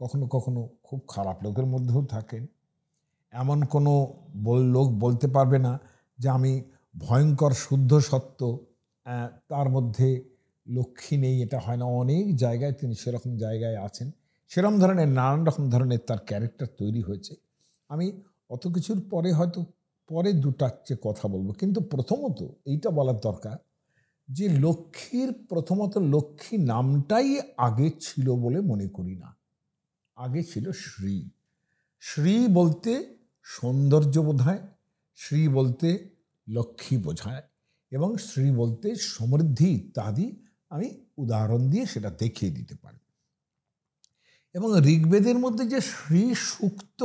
কখনো কখনো খুব খারাপ লোকের মধ্যেও থাকেন এমন কোনো লোক বলতে পারবে না যে আমি ভয়ঙ্কর শুদ্ধ সত্য তার মধ্যে লক্ষ্মী নেই এটা হয় না অনেক জায়গায় তিনি সেরকম জায়গায় আছেন সেরকম ধরনের নানান রকম ধরনের তার ক্যারেক্টার তৈরি হয়েছে আমি অত কিছুর পরে হয়তো পরে চেয়ে কথা বলবো কিন্তু প্রথমত এইটা বলার দরকার যে লক্ষ্মীর প্রথমত লক্ষ্মী নামটাই আগে ছিল বলে মনে করি না আগে ছিল শ্রী শ্রী বলতে সৌন্দর্য বোধায় শ্রী বলতে লক্ষ্মী বোঝায় এবং শ্রী বলতে সমৃদ্ধি ইত্যাদি আমি উদাহরণ দিয়ে সেটা দেখিয়ে দিতে পারি এবং ঋগ্বেদের মধ্যে যে শ্রী সুক্ত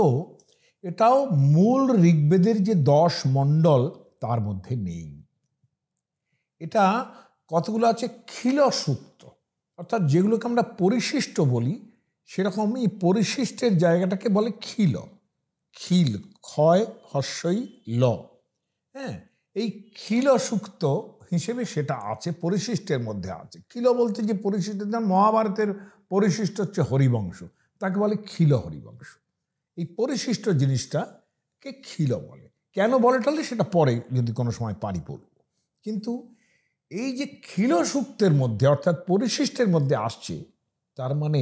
এটাও মূল ঋগ্বেদের যে দশ মণ্ডল তার মধ্যে নেই এটা কতগুলো আছে খিল সুক্ত অর্থাৎ যেগুলোকে আমরা পরিশিষ্ট বলি সেরকম এই পরিশিষ্টের জায়গাটাকে বলে খিল খিল ক্ষয় হস্যই ল হ্যাঁ এই খিল সুক্ত হিসেবে সেটা আছে পরিশিষ্টের মধ্যে আছে খিল বলতে যে পরিশিষ্টের নাম মহাভারতের পরিশিষ্ট হচ্ছে হরিবংশ তাকে বলে খিল হরিবংশ এই পরিশিষ্ট জিনিসটাকে খিল বলে কেন বলে টালে সেটা পরে যদি কোনো সময় পারি পড়ব কিন্তু এই যে খিল সুক্তের মধ্যে অর্থাৎ পরিশিষ্টের মধ্যে আসছে তার মানে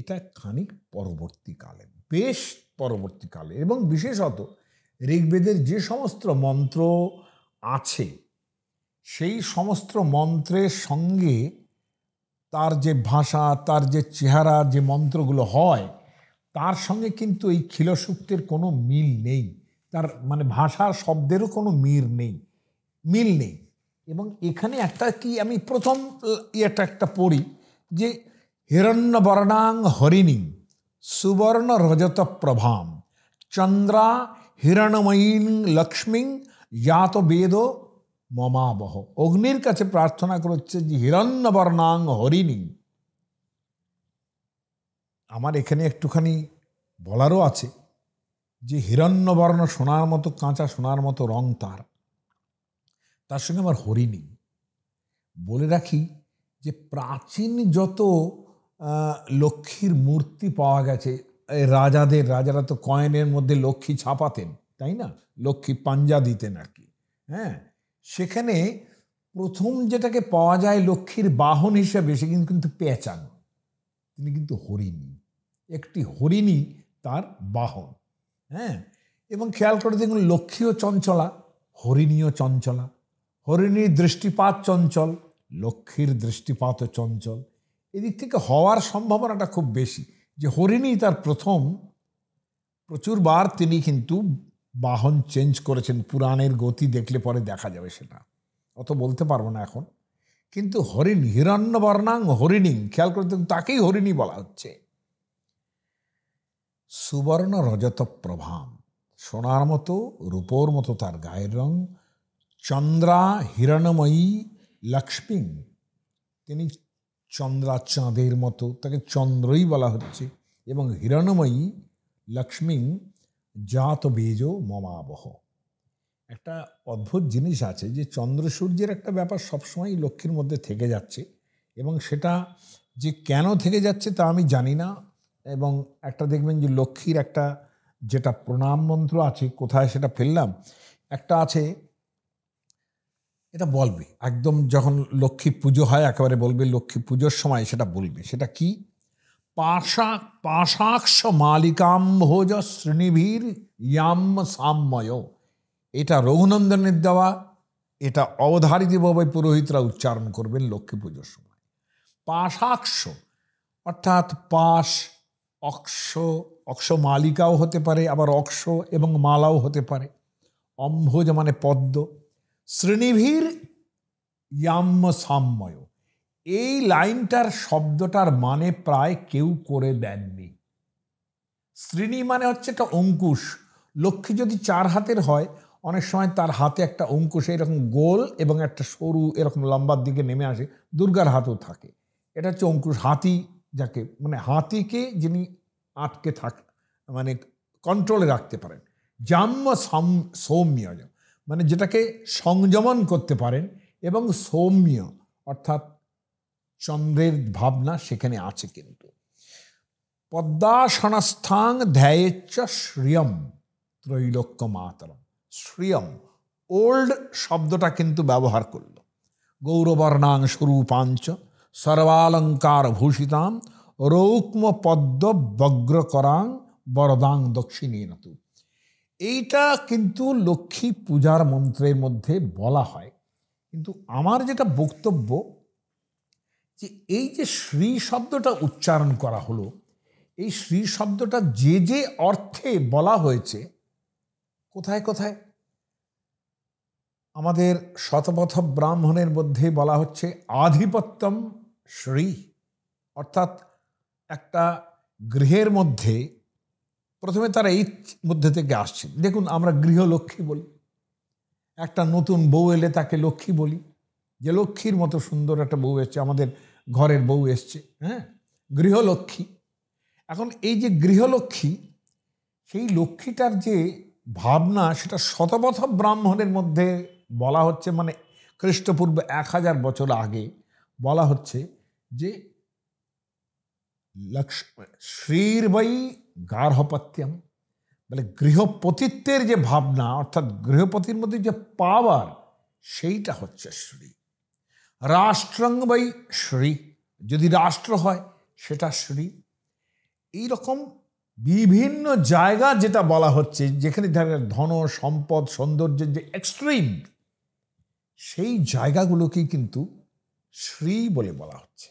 এটা খানিক পরবর্তীকালে বেশ পরবর্তীকালে এবং বিশেষত ঋগ্বেদের যে সমস্ত মন্ত্র আছে সেই সমস্ত মন্ত্রের সঙ্গে তার যে ভাষা তার যে চেহারা যে মন্ত্রগুলো হয় তার সঙ্গে কিন্তু এই খিলসূক্তের কোনো মিল নেই তার মানে ভাষা শব্দেরও কোনো মিল নেই মিল নেই এবং এখানে একটা কি আমি প্রথম ইয়েটা একটা পড়ি যে হিরণ্যবর্ণাং হরিণী সুবর্ণ রজত প্রভাম চন্দ্রা হিরণময়ীং লক্ষ্মী যাত বেদ মমাবহ অগ্নির কাছে প্রার্থনা করছে যে হিরণ্যবর্ণাং হরিণী আমার এখানে একটুখানি বলারও আছে যে হিরণ্যবর্ণ সোনার মতো কাঁচা সোনার মতো রং তার তার সঙ্গে আমার হরিণী বলে রাখি যে প্রাচীন যত লক্ষ্মীর মূর্তি পাওয়া গেছে রাজাদের রাজারা তো কয়েনের মধ্যে লক্ষ্মী ছাপাতেন তাই না লক্ষ্মী পাঞ্জা দিতেন আর কি হ্যাঁ সেখানে প্রথম যেটাকে পাওয়া যায় লক্ষ্মীর বাহন হিসেবে সে কিন্তু কিন্তু পেঁচানো তিনি কিন্তু হরিণী একটি হরিণী তার বাহন হ্যাঁ এবং খেয়াল করে দেখুন লক্ষ্মীও চঞ্চলা হরিণীও চঞ্চলা হরিণীর দৃষ্টিপাত চঞ্চল লক্ষ্মীর দৃষ্টিপাতও চঞ্চল এদিক থেকে হওয়ার সম্ভাবনাটা খুব বেশি যে হরিণী তার প্রথম প্রচুরবার তিনি কিন্তু বাহন চেঞ্জ করেছেন পুরাণের গতি দেখলে পরে দেখা যাবে সেটা অত বলতে পারবো না এখন কিন্তু হরিণ হিরণ্যবর্ণাং হরিণী খেয়াল করে দেখুন তাকেই হরিণী বলা হচ্ছে সুবর্ণ রজত প্রভাম সোনার মতো রূপোর মতো তার গায়ের রং চন্দ্রা হিরণময়ী লক্ষ্মী তিনি চন্দ্রা চাঁদের মতো তাকে চন্দ্রই বলা হচ্ছে এবং হিরণময়ী লক্ষ্মী জাত বীজ মমাবহ একটা অদ্ভুত জিনিস আছে যে চন্দ্র সূর্যের একটা ব্যাপার সবসময়ই লক্ষ্মীর মধ্যে থেকে যাচ্ছে এবং সেটা যে কেন থেকে যাচ্ছে তা আমি জানি না এবং একটা দেখবেন যে লক্ষ্মীর একটা যেটা প্রণাম মন্ত্র আছে কোথায় সেটা ফেললাম একটা আছে এটা বলবে একদম যখন লক্ষ্মী পুজো হয় একেবারে বলবে লক্ষ্মী পুজোর সময় সেটা বলবে সেটা কি পাশা পাশাক্ষ মালিকাম্ভোজ শ্রেণীভীর ইয়াম সাম্ময় এটা রঘুনন্দনের দেওয়া এটা অবধারিতভাবে পুরোহিতরা উচ্চারণ করবেন লক্ষ্মী পুজোর সময় পাশাক্ষ অর্থাৎ পাশ অক্ষ অক্ষ মালিকাও হতে পারে আবার অক্ষ এবং মালাও হতে পারে অম্ভোজ মানে পদ্ম শ্রেণীভীর ইয়াম্য সাম্ময় এই লাইনটার শব্দটার মানে প্রায় কেউ করে দেননি শ্রেণী মানে হচ্ছে একটা অঙ্কুশ লক্ষ্মী যদি চার হাতের হয় অনেক সময় তার হাতে একটা অঙ্কুশ এরকম গোল এবং একটা সরু এরকম লম্বার দিকে নেমে আসে দুর্গার হাতও থাকে এটা হচ্ছে অঙ্কুশ হাতি যাকে মানে হাতিকে যিনি আটকে থাক মানে কন্ট্রোলে রাখতে পারেন জাম্য সৌম্য মানে যেটাকে সংযমন করতে পারেন এবং সৌম্য অর্থাৎ চন্দ্রের ভাবনা সেখানে আছে কিন্তু পদ্মাসনস্থাং ধ্যায়েচ্চ শ্রিয়ম ত্রৈলোক্য মাতরম শ্রিয়ম ওল্ড শব্দটা কিন্তু ব্যবহার করল গৌরবর্ণাং স্বরূপাঞ্চ সর্বালঙ্কার ভূষিতাম রৌক্ম পদ্ম বগ্রকরাং বরদাং দক্ষিণী নতুপ এইটা কিন্তু লক্ষ্মী পূজার মন্ত্রের মধ্যে বলা হয় কিন্তু আমার যেটা বক্তব্য যে এই যে শ্রী শব্দটা উচ্চারণ করা হলো এই শ্রী শব্দটা যে যে অর্থে বলা হয়েছে কোথায় কোথায় আমাদের শতপথ ব্রাহ্মণের মধ্যে বলা হচ্ছে আধিপত্যম শ্রী অর্থাৎ একটা গৃহের মধ্যে প্রথমে তারা এই মধ্যে থেকে আসছে দেখুন আমরা গৃহলক্ষ্মী বলি একটা নতুন বউ এলে তাকে লক্ষ্মী বলি যে লক্ষ্মীর মতো সুন্দর একটা বউ এসছে আমাদের ঘরের বউ এসছে হ্যাঁ গৃহলক্ষ্মী এখন এই যে গৃহলক্ষ্মী সেই লক্ষ্মীটার যে ভাবনা সেটা শতপথ ব্রাহ্মণের মধ্যে বলা হচ্ছে মানে খ্রিস্টপূর্ব এক হাজার বছর আগে বলা হচ্ছে যে লক্ষ শ্রীর বাই গার্হপত্যম মানে গৃহপতিত্বের যে ভাবনা অর্থাৎ গৃহপতির মধ্যে যে পাওয়ার সেইটা হচ্ছে শ্রী রাষ্ট্রং বাই শ্রী যদি রাষ্ট্র হয় সেটা শ্রী এইরকম বিভিন্ন জায়গা যেটা বলা হচ্ছে যেখানে ধন সম্পদ সৌন্দর্যের যে এক্সট্রিম সেই জায়গাগুলোকেই কিন্তু শ্রী বলে বলা হচ্ছে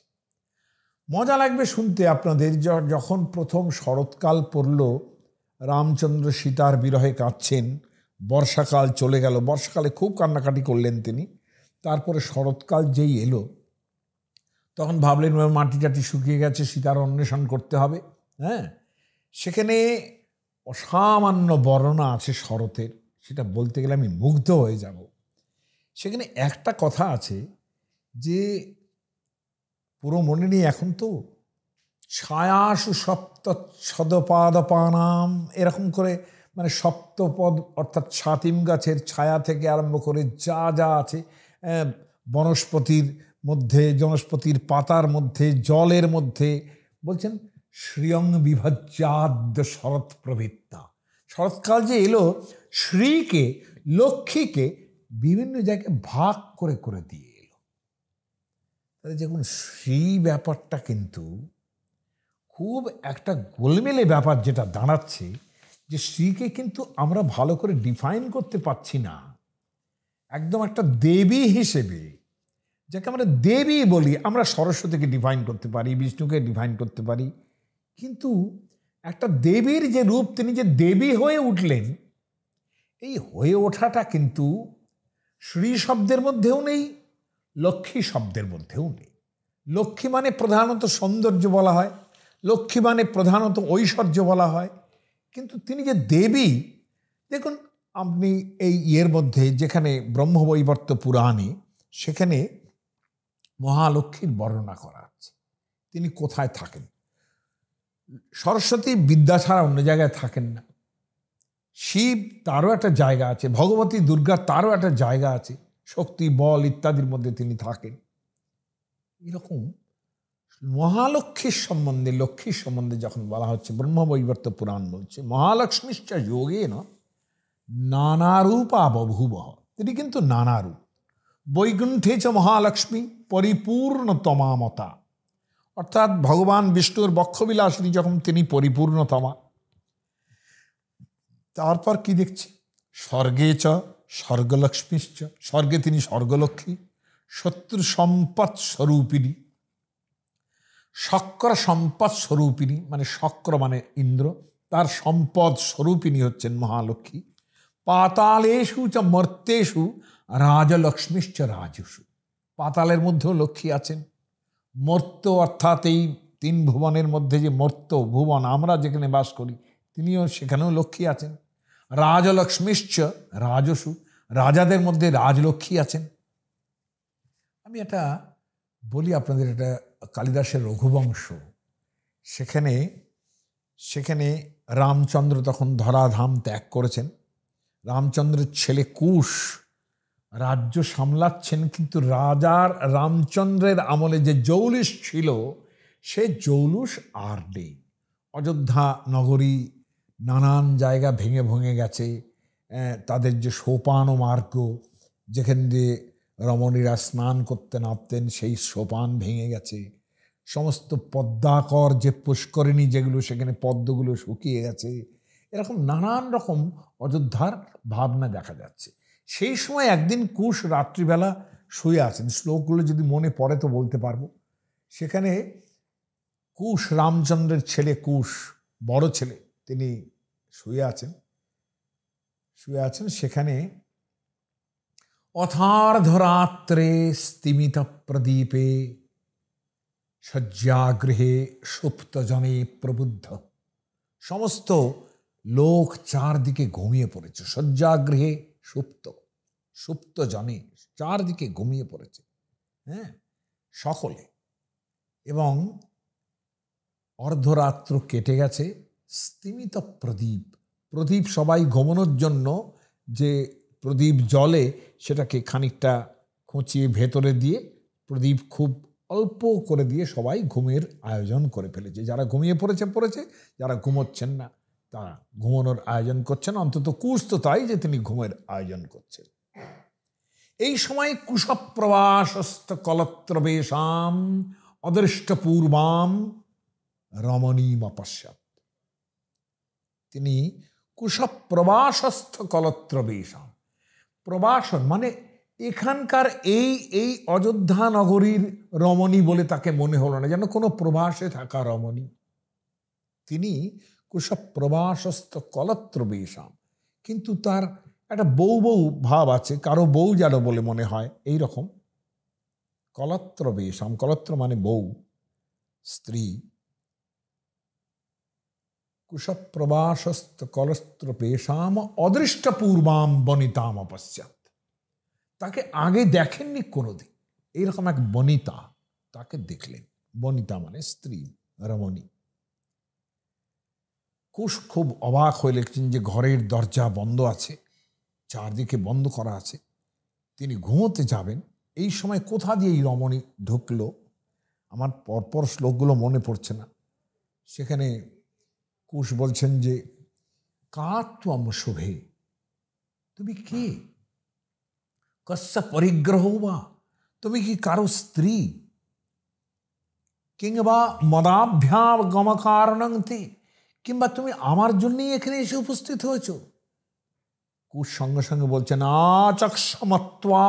মজা লাগবে শুনতে আপনাদের যখন প্রথম শরৎকাল পড়ল রামচন্দ্র সীতার বিরহে কাঁদছেন বর্ষাকাল চলে গেল বর্ষাকালে খুব কান্নাকাটি করলেন তিনি তারপরে শরৎকাল যেই এলো তখন ভাবলেন মাটি টাটি শুকিয়ে গেছে সীতার অন্বেষণ করতে হবে হ্যাঁ সেখানে অসামান্য বর্ণনা আছে শরতের সেটা বলতে গেলে আমি মুগ্ধ হয়ে যাব সেখানে একটা কথা আছে যে পুরো মনে নেই এখন তো ছায়াশু সপ্ত ছদপাদপানাম এরকম করে মানে সপ্তপদ অর্থাৎ ছাতিম গাছের ছায়া থেকে আরম্ভ করে যা যা আছে বনস্পতির মধ্যে জনস্পতির পাতার মধ্যে জলের মধ্যে বলছেন শ্রিয়ং বিভাজ্যাদ্য শরৎ প্রবৃত্তা শরৎকাল যে এলো শ্রীকে লক্ষ্মীকে বিভিন্ন জায়গায় ভাগ করে করে দিয়ে তাহলে দেখুন সেই ব্যাপারটা কিন্তু খুব একটা গোলমেলে ব্যাপার যেটা দাঁড়াচ্ছে যে স্ত্রীকে কিন্তু আমরা ভালো করে ডিফাইন করতে পারছি না একদম একটা দেবী হিসেবে যাকে আমরা দেবী বলি আমরা সরস্বতীকে ডিফাইন করতে পারি বিষ্ণুকে ডিফাইন করতে পারি কিন্তু একটা দেবীর যে রূপ তিনি যে দেবী হয়ে উঠলেন এই হয়ে ওঠাটা কিন্তু শ্রী শব্দের মধ্যেও নেই লক্ষ্মী শব্দের মধ্যেও নেই লক্ষ্মী মানে প্রধানত সৌন্দর্য বলা হয় লক্ষ্মী মানে প্রধানত ঐশ্বর্য বলা হয় কিন্তু তিনি যে দেবী দেখুন আপনি এই ইয়ের মধ্যে যেখানে ব্রহ্মবৈবর্ত পুরাণে সেখানে মহালক্ষ্মীর বর্ণনা করা আছে তিনি কোথায় থাকেন সরস্বতী বিদ্যা ছাড়া অন্য জায়গায় থাকেন না শিব তারও একটা জায়গা আছে ভগবতী দুর্গা তারও একটা জায়গা আছে শক্তি বল ইত্যাদির মধ্যে তিনি থাকেন এরকম মহালক্ষ্মীর সম্বন্ধে লক্ষ্মীর সম্বন্ধে যখন বলা হচ্ছে ব্রহ্মবৈবর্ত পুরাণ বলছে মহালক্ষ্মীশ্চ যোগে না নানারূপা বভূব তিনি কিন্তু নানারূপ বৈকুণ্ঠে চ মহালক্ষ্মী তমামতা অর্থাৎ ভগবান বিষ্ণুর বক্ষবিলাসী যখন তিনি পরিপূর্ণতমা তারপর কি দেখছি স্বর্গে চ স্বর্গলক্ষ্মীশ্চ স্বর্গে তিনি স্বর্গলক্ষ্মী শত্রু সম্পদ স্বরূপিণী শক্র সম্পদ স্বরূপিণী মানে শক্র মানে ইন্দ্র তার সম্পদ স্বরূপিণী হচ্ছেন মহালক্ষ্মী পাতালেশু চ মর্তেষু রাজলক্ষ্মীশ্চ রাজসু পাতালের মধ্যেও লক্ষ্মী আছেন মর্ত অর্থাৎ এই তিন ভুবনের মধ্যে যে মর্ত ভুবন আমরা যেখানে বাস করি তিনিও সেখানেও লক্ষ্মী আছেন রাজলক্ষ্মীশ্চ রাজসু রাজাদের মধ্যে রাজলক্ষ্মী আছেন আমি এটা বলি আপনাদের এটা কালিদাসের রঘুবংশ সেখানে সেখানে রামচন্দ্র তখন ধরাধাম ত্যাগ করেছেন রামচন্দ্রের ছেলে কুশ রাজ্য সামলাচ্ছেন কিন্তু রাজার রামচন্দ্রের আমলে যে জৌলুস ছিল সে জৌলুস আর নেই অযোধ্যা নগরী নানান জায়গা ভেঙে ভেঙে গেছে তাদের যে সোপান ও মার্গ যেখান দিয়ে রমণীরা স্নান করতে নামতেন সেই সোপান ভেঙে গেছে সমস্ত পদ্মাকর যে পুষ্করিণী যেগুলো সেখানে পদ্মগুলো শুকিয়ে গেছে এরকম নানান রকম অযোধ্যার ভাবনা দেখা যাচ্ছে সেই সময় একদিন কুশ রাত্রিবেলা শুয়ে আছেন শ্লোকগুলো যদি মনে পড়ে তো বলতে পারবো সেখানে কুশ রামচন্দ্রের ছেলে কুশ বড় ছেলে তিনি শুয়ে আছেন শুয়ে আছেন সেখানে অথার্ধরাত্রে স্তিমিত প্রদীপে শয্যাগৃহে সুপ্তজনে প্রবুদ্ধ সমস্ত লোক চারদিকে ঘুমিয়ে পড়েছে শয্যাগৃহে সুপ্ত সুপ্ত জনে চারদিকে ঘুমিয়ে পড়েছে হ্যাঁ সকলে এবং অর্ধরাত্র কেটে গেছে স্তিমিত প্রদীপ প্রদীপ সবাই ঘুমানোর জন্য যে প্রদীপ জলে সেটাকে খানিকটা খুঁচিয়ে ভেতরে দিয়ে প্রদীপ খুব অল্প করে দিয়ে সবাই ঘুমের আয়োজন করে ফেলেছে যারা ঘুমিয়ে পড়েছে পড়েছে যারা ঘুমোচ্ছেন না তারা ঘুমানোর আয়োজন করছেন অন্তত কুশ তো তাই যে তিনি ঘুমের আয়োজন করছেন এই সময় কুশপ্রবাসস্থ কলত্রবেশাম অদৃষ্টপূর্বাম রমণী মপশ্যাম তিনি কলত্র কলত্রবেশম প্রবাসন মানে এখানকার এই এই অযোধ্যা নগরীর রমণী বলে তাকে মনে হলো না যেন কোনো প্রবাসে থাকা রমণী তিনি কুশপ্রবাসস্থ কলত্রবেশম কিন্তু তার একটা বউ বউ ভাব আছে কারো বউ যেন বলে মনে হয় এই রকম কলত্র বেশাম কলত্র মানে বউ স্ত্রী কুশপ্রবাসস্তকলস্ত্রপেশাম অদৃষ্টপূর্বাম বনিতাম অপশ্চাত তাকে আগে দেখেননি কোনোদিন এইরকম এক বনিতা তাকে দেখলেন বনিতা মানে স্ত্রী রমণী কুশ খুব অবাক হয়ে লিখছেন যে ঘরের দরজা বন্ধ আছে চারদিকে বন্ধ করা আছে তিনি ঘুমোতে যাবেন এই সময় কোথা দিয়ে এই রমণী ঢুকলো আমার পরপর শ্লোকগুলো মনে পড়ছে না সেখানে কুশ বলছেন যে কাত্বম শুভে তুমি কে কস্য পরিগ্রহ বা তুমি কি কারো স্ত্রী কিংবা মদাভ্যাগম কারণে কিংবা তুমি আমার জন্যই এখানে এসে উপস্থিত হয়েছ কুশ সঙ্গে সঙ্গে বলছে না চক্ষমত্বা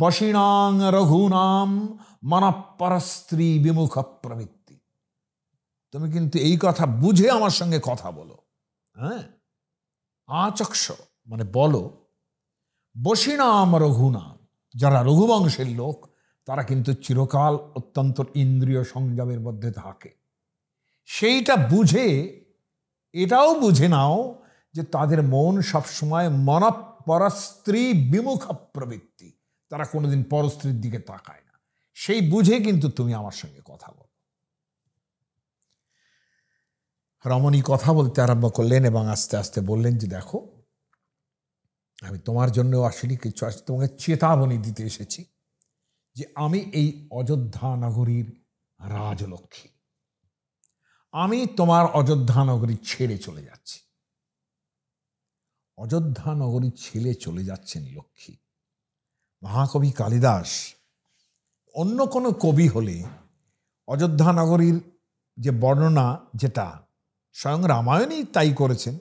বসিণাং রঘুনাম স্ত্রী বিমুখ প্রমিত তুমি কিন্তু এই কথা বুঝে আমার সঙ্গে কথা বলো হ্যাঁ আচক্ষ মানে বলো বসিনাম রঘুনাম যারা রঘুবংশের লোক তারা কিন্তু চিরকাল অত্যন্ত ইন্দ্রিয় সংযমের মধ্যে থাকে সেইটা বুঝে এটাও বুঝে নাও যে তাদের মন সবসময় মনপরস্ত্রী বিমুখ প্রবৃত্তি তারা কোনোদিন পরস্ত্রীর দিকে তাকায় না সেই বুঝে কিন্তু তুমি আমার সঙ্গে কথা বলো রমণী কথা বলতে আরম্ভ করলেন এবং আস্তে আস্তে বললেন যে দেখো আমি তোমার জন্য আসিনি কিছু আসি তোমাকে চেতাবনী দিতে এসেছি যে আমি এই অযোধ্যা নগরীর রাজলক্ষ্মী আমি তোমার অযোধ্যা নগরী ছেড়ে চলে যাচ্ছি অযোধ্যা নগরী ছেড়ে চলে যাচ্ছেন লক্ষ্মী মহাকবি কালিদাস অন্য কোনো কবি হলে অযোধ্যা নগরীর যে বর্ণনা যেটা স্বয়ং রামায়ণই তাই করেছেন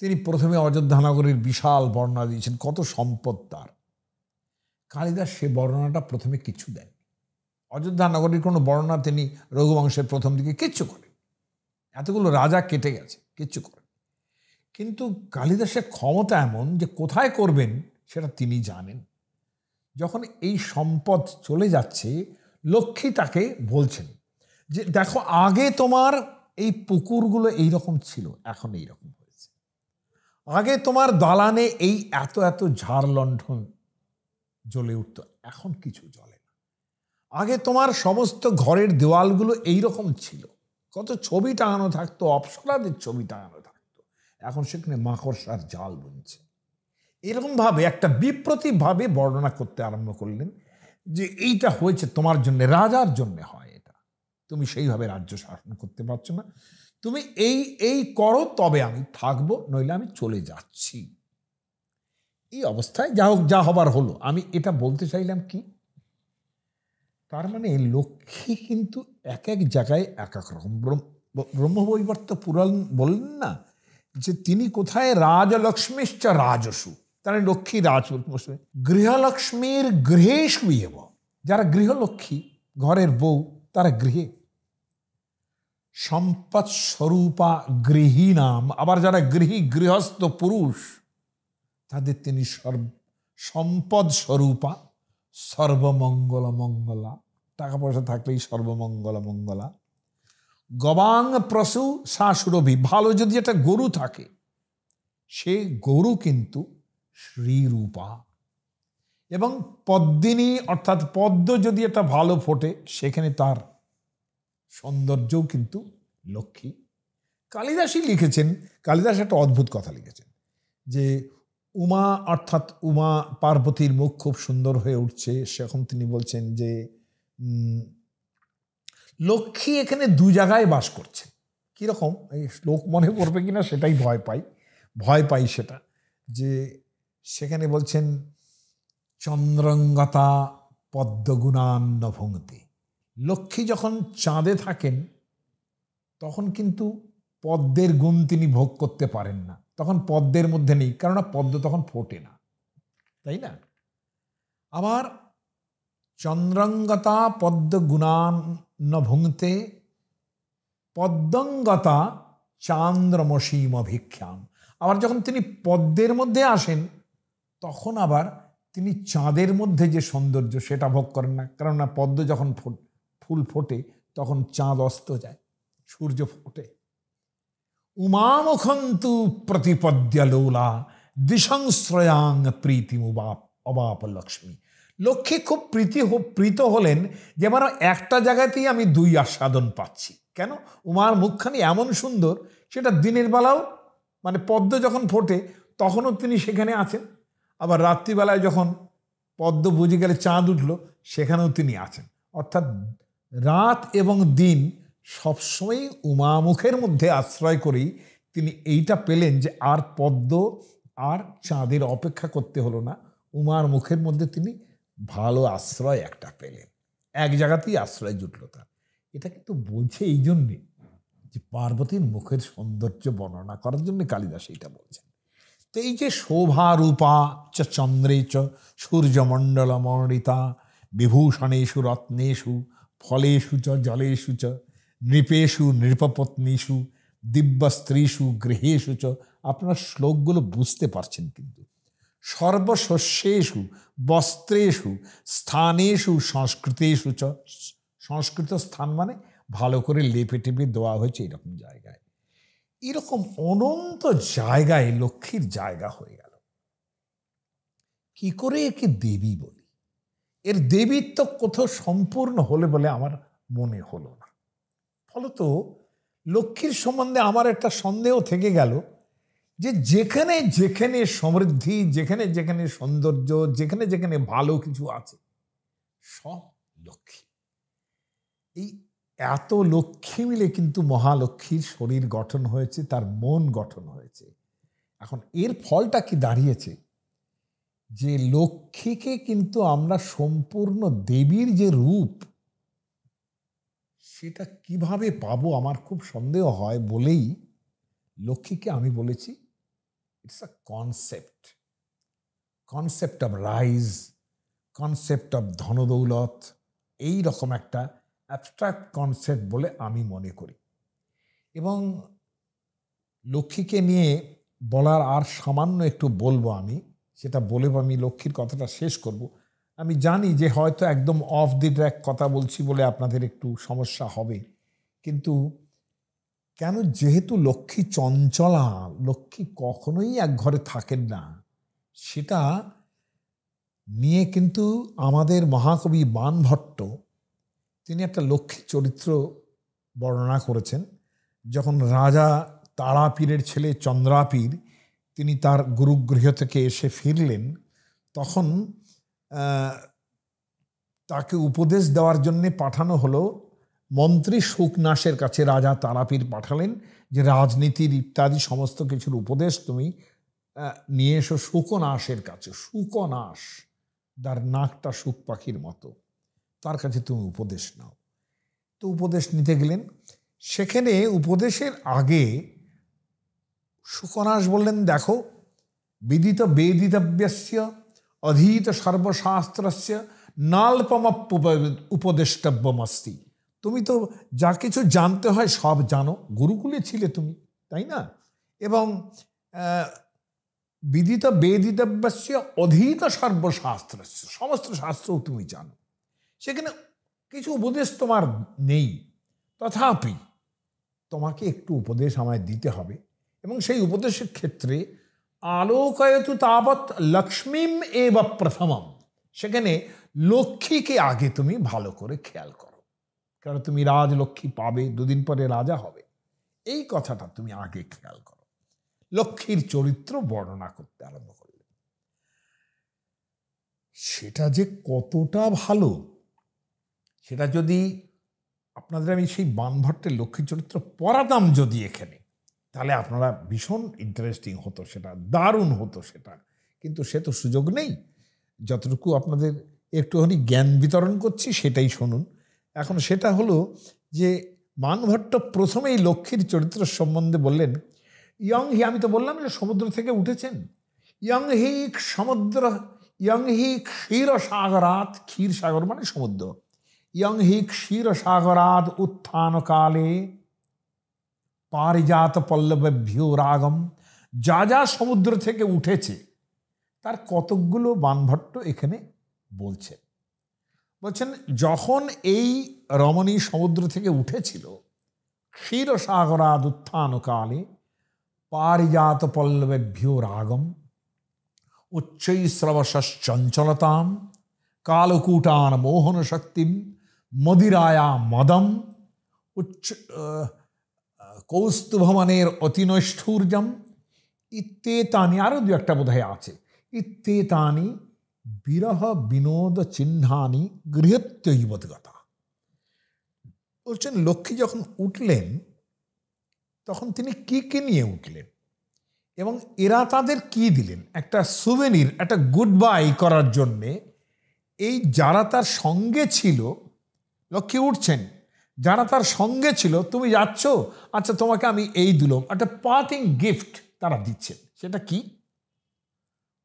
তিনি প্রথমে অযোধ্যা নগরীর বিশাল বর্ণনা দিয়েছেন কত সম্পদ তার কালিদাস সে বর্ণনাটা প্রথমে কিছু দেয় অযোধ্যা নগরীর কোনো বর্ণনা তিনি রঘুবংশের প্রথম দিকে কিচ্ছু করে এতগুলো রাজা কেটে গেছে কিচ্ছু করে কিন্তু কালিদাসের ক্ষমতা এমন যে কোথায় করবেন সেটা তিনি জানেন যখন এই সম্পদ চলে যাচ্ছে লক্ষ্মী তাকে বলছেন যে দেখো আগে তোমার এই পুকুরগুলো এইরকম ছিল এখন এইরকম হয়েছে আগে তোমার দালানে এই এত এত ঝাড় লণ্ঠন জ্বলে উঠত এখন কিছু জ্বলে না আগে তোমার সমস্ত ঘরের দেওয়ালগুলো এইরকম ছিল কত ছবি টাঙানো থাকতো অপসরাদের ছবি টাঙানো থাকতো এখন সেখানে মাকড়সার জাল বুনছে এরকমভাবে একটা বিপ্রতিভাবে বর্ণনা করতে আরম্ভ করলেন যে এইটা হয়েছে তোমার জন্যে রাজার জন্যে হয় তুমি সেইভাবে রাজ্য শাসন করতে পারছো না তুমি এই এই করো তবে আমি থাকবো নইলে আমি চলে যাচ্ছি এই অবস্থায় যা হোক যা হবার হলো আমি এটা বলতে চাইলাম কি তার মানে লক্ষ্মী কিন্তু এক এক জায়গায় এক এক রকম বৈবর্ত পুরাণ বললেন না যে তিনি কোথায় রাজলক্ষ্মীশ্চ রাজসু তার মানে লক্ষ্মী রাজ গৃহলক্ষ্মীর গৃহে এব যারা গৃহলক্ষ্মী ঘরের বউ তারা গৃহে সম্পদ স্বরূপা গৃহী নাম আবার যারা গৃহী গৃহস্থ পুরুষ তাদের তিনি সর্ব সম্পদ স্বরূপা সর্বমঙ্গল মঙ্গলা টাকা পয়সা থাকলেই সর্বমঙ্গল মঙ্গলা গবাং প্রসু শাশুরভি ভালো যদি একটা গরু থাকে সে গরু কিন্তু শ্রীরূপা এবং পদ্মিনী অর্থাৎ পদ্ম যদি একটা ভালো ফোটে সেখানে তার সৌন্দর্যও কিন্তু লক্ষ্মী কালিদাসই লিখেছেন কালিদাস একটা অদ্ভুত কথা লিখেছেন যে উমা অর্থাৎ উমা পার্বতীর মুখ খুব সুন্দর হয়ে উঠছে সেরকম তিনি বলছেন যে লক্ষ্মী এখানে দু জায়গায় বাস করছে কীরকম এই শ্লোক মনে করবে কিনা সেটাই ভয় পাই ভয় পাই সেটা যে সেখানে বলছেন চন্দ্রঙ্গতা পদ্মগুণান্ন লক্ষ্মী যখন চাঁদে থাকেন তখন কিন্তু পদ্মের গুণ তিনি ভোগ করতে পারেন না তখন পদ্মের মধ্যে নেই কেননা পদ্ম তখন ফোটে না তাই না আবার চন্দ্রঙ্গতা পদ্ম গুণান্ন ভুঙতে পদ্মঙ্গতা চান্দ্রমসীম ভিক্ষাম আবার যখন তিনি পদ্মের মধ্যে আসেন তখন আবার তিনি চাঁদের মধ্যে যে সৌন্দর্য সেটা ভোগ করেন না কেননা পদ্ম যখন ফোট ফুল ফোটে তখন চাঁদ অস্ত যায় সূর্য ফোটে উমামুখন্তু প্রতিপদ্য লোলা দিশংশ্রয়াং প্রীতি অবাপ লক্ষ্মী লক্ষ্মী খুব প্রীতি প্রীত হলেন যে আমার একটা জায়গাতেই আমি দুই আস্বাদন পাচ্ছি কেন উমার মুখখানি এমন সুন্দর সেটা দিনের বেলাও মানে পদ্ম যখন ফোটে তখনও তিনি সেখানে আছেন আবার রাত্রিবেলায় যখন পদ্ম বুঝে গেলে চাঁদ উঠল সেখানেও তিনি আছেন অর্থাৎ রাত এবং দিন সবসময়ই উমামুখের মধ্যে আশ্রয় করেই তিনি এইটা পেলেন যে আর পদ্ম আর চাঁদের অপেক্ষা করতে হলো না উমার মুখের মধ্যে তিনি ভালো আশ্রয় একটা পেলেন এক জায়গাতেই আশ্রয় জুটল তার এটা কিন্তু বলছে এই জন্যে যে পার্বতীর মুখের সৌন্দর্য বর্ণনা করার জন্য কালিদাস এইটা বলছেন তো এই যে শোভারূপা চ চন্দ্রে চ সূর্যমণ্ডলমণিতা বিভূষণেষু রত্নেষু ফলেষু চ জলেষু চ নৃপেশু নৃপপত্নীষু দিব্যা স্ত্রীষু গৃহেষু চ আপনার শ্লোকগুলো বুঝতে পারছেন কিন্তু সর্বশস্যেষু বস্ত্রেষু স্থানেষু সংস্কৃতেষু চ সংস্কৃত স্থান মানে ভালো করে লেপে টেপে দেওয়া হয়েছে এরকম জায়গায় এরকম অনন্ত জায়গায় লক্ষ্মীর জায়গা হয়ে গেল কি করে একে দেবী বলি এর দেবীত্ব কোথাও সম্পূর্ণ হলে বলে আমার মনে হলো না ফলত লক্ষ্মীর সম্বন্ধে আমার একটা সন্দেহ থেকে গেল যে যেখানে যেখানে সমৃদ্ধি যেখানে যেখানে সৌন্দর্য যেখানে যেখানে ভালো কিছু আছে সব লক্ষ্মী এই এত লক্ষ্মী মিলে কিন্তু মহালক্ষ্মীর শরীর গঠন হয়েছে তার মন গঠন হয়েছে এখন এর ফলটা কি দাঁড়িয়েছে যে লক্ষ্মীকে কিন্তু আমরা সম্পূর্ণ দেবীর যে রূপ সেটা কিভাবে পাবো আমার খুব সন্দেহ হয় বলেই লক্ষ্মীকে আমি বলেছি it's a concept concept of rise concept of ধনদৌলত এই রকম একটা অ্যাবস্ট্রাক্ট কনসেপ্ট বলে আমি মনে করি এবং লক্ষ্মীকে নিয়ে বলার আর সামান্য একটু বলবো আমি সেটা বলে আমি লক্ষ্মীর কথাটা শেষ করব আমি জানি যে হয়তো একদম অফ দি ট্র্যাক কথা বলছি বলে আপনাদের একটু সমস্যা হবে কিন্তু কেন যেহেতু লক্ষ্মী চঞ্চলা লক্ষ্মী কখনোই এক ঘরে থাকেন না সেটা নিয়ে কিন্তু আমাদের মহাকবি বানভট্ট তিনি একটা লক্ষ্মী চরিত্র বর্ণনা করেছেন যখন রাজা তারাপীরের ছেলে চন্দ্রাপীর তিনি তার গুরুগৃহ থেকে এসে ফিরলেন তখন তাকে উপদেশ দেওয়ার জন্যে পাঠানো হলো মন্ত্রী শুকনাশের কাছে রাজা তারাপীর পাঠালেন যে রাজনীতির ইত্যাদি সমস্ত কিছুর উপদেশ তুমি নিয়ে এসো সুকনাশের কাছে সুকনাশ যার নাকটা সুখ পাখির মতো তার কাছে তুমি উপদেশ নাও তো উপদেশ নিতে গেলেন সেখানে উপদেশের আগে সুকনাস বললেন দেখো বিদিত বেদিতব্যস্য অধীত সর্বশাস্ত্রস্য নাল্পমাপ উপদেষ্টব্যমস্তি তুমি তো যা কিছু জানতে হয় সব জানো গুরুকুলে ছিলে তুমি তাই না এবং বিদিত বেদিতব্যস্য অধীত সর্বশাস্ত্র সমস্ত শাস্ত্রও তুমি জানো সেখানে কিছু উপদেশ তোমার নেই তথাপি তোমাকে একটু উপদেশ আমায় দিতে হবে এবং সেই উপদেশের ক্ষেত্রে আলোকায়তু তাবৎ লক্ষ্মীম এব প্রথমম সেখানে লক্ষ্মীকে আগে তুমি ভালো করে খেয়াল করো কারণ তুমি রাজলক্ষ্মী পাবে দুদিন পরে রাজা হবে এই কথাটা তুমি আগে খেয়াল করো লক্ষ্মীর চরিত্র বর্ণনা করতে আরম্ভ করলে সেটা যে কতটা ভালো সেটা যদি আপনাদের আমি সেই বানভট্টের লক্ষ্মী চরিত্র পড়াতাম যদি এখানে তাহলে আপনারা ভীষণ ইন্টারেস্টিং হতো সেটা দারুণ হতো সেটা কিন্তু সে তো সুযোগ নেই যতটুকু আপনাদের একটুখানি জ্ঞান বিতরণ করছি সেটাই শুনুন এখন সেটা হলো যে মানভট্ট প্রথমেই লক্ষ্মীর চরিত্র সম্বন্ধে বললেন ইয়ং হি আমি তো বললাম যে সমুদ্র থেকে উঠেছেন ইয়ং হি সমুদ্র ইয়ং হি ক্ষীর সাগরাত ক্ষীর সাগর মানে সমুদ্র ইয়ং হি ক্ষীর সাগরাত উত্থানকালে পারিজাত পল্লবেভ্যু রাগম যা যা সমুদ্র থেকে উঠেছে তার কতকগুলো বানভট্ট এখানে বলছে বলছেন যখন এই রমণী সমুদ্র থেকে উঠেছিল ক্ষীরসাগরাদ উত্থানকালে পারিজাত পল্লবেভ্যু রাগম উচ্চৈশ্রবশ্চঞ্চলতাম কালকূটান মোহন শক্তিম মদিরায়া মদম উচ্চ কৌস্তুভমানের অতিনৈষ্ঠুর্যম ইত্যে তানি আরও দু একটা বোধহয় আছে ইত্যে তানি বিরহ বিনোদ চিহ্নানি গৃহত্যৈবদগতা বলছেন লক্ষ্মী যখন উঠলেন তখন তিনি কী কী নিয়ে উঠলেন এবং এরা তাদের কি দিলেন একটা সুভেনির একটা গুড বাই করার জন্যে এই যারা তার সঙ্গে ছিল লক্ষ্মী উঠছেন যারা তার সঙ্গে ছিল তুমি যাচ্ছ আচ্ছা তোমাকে আমি এই দিলাম একটা পার্টিং গিফট তারা দিচ্ছেন সেটা কি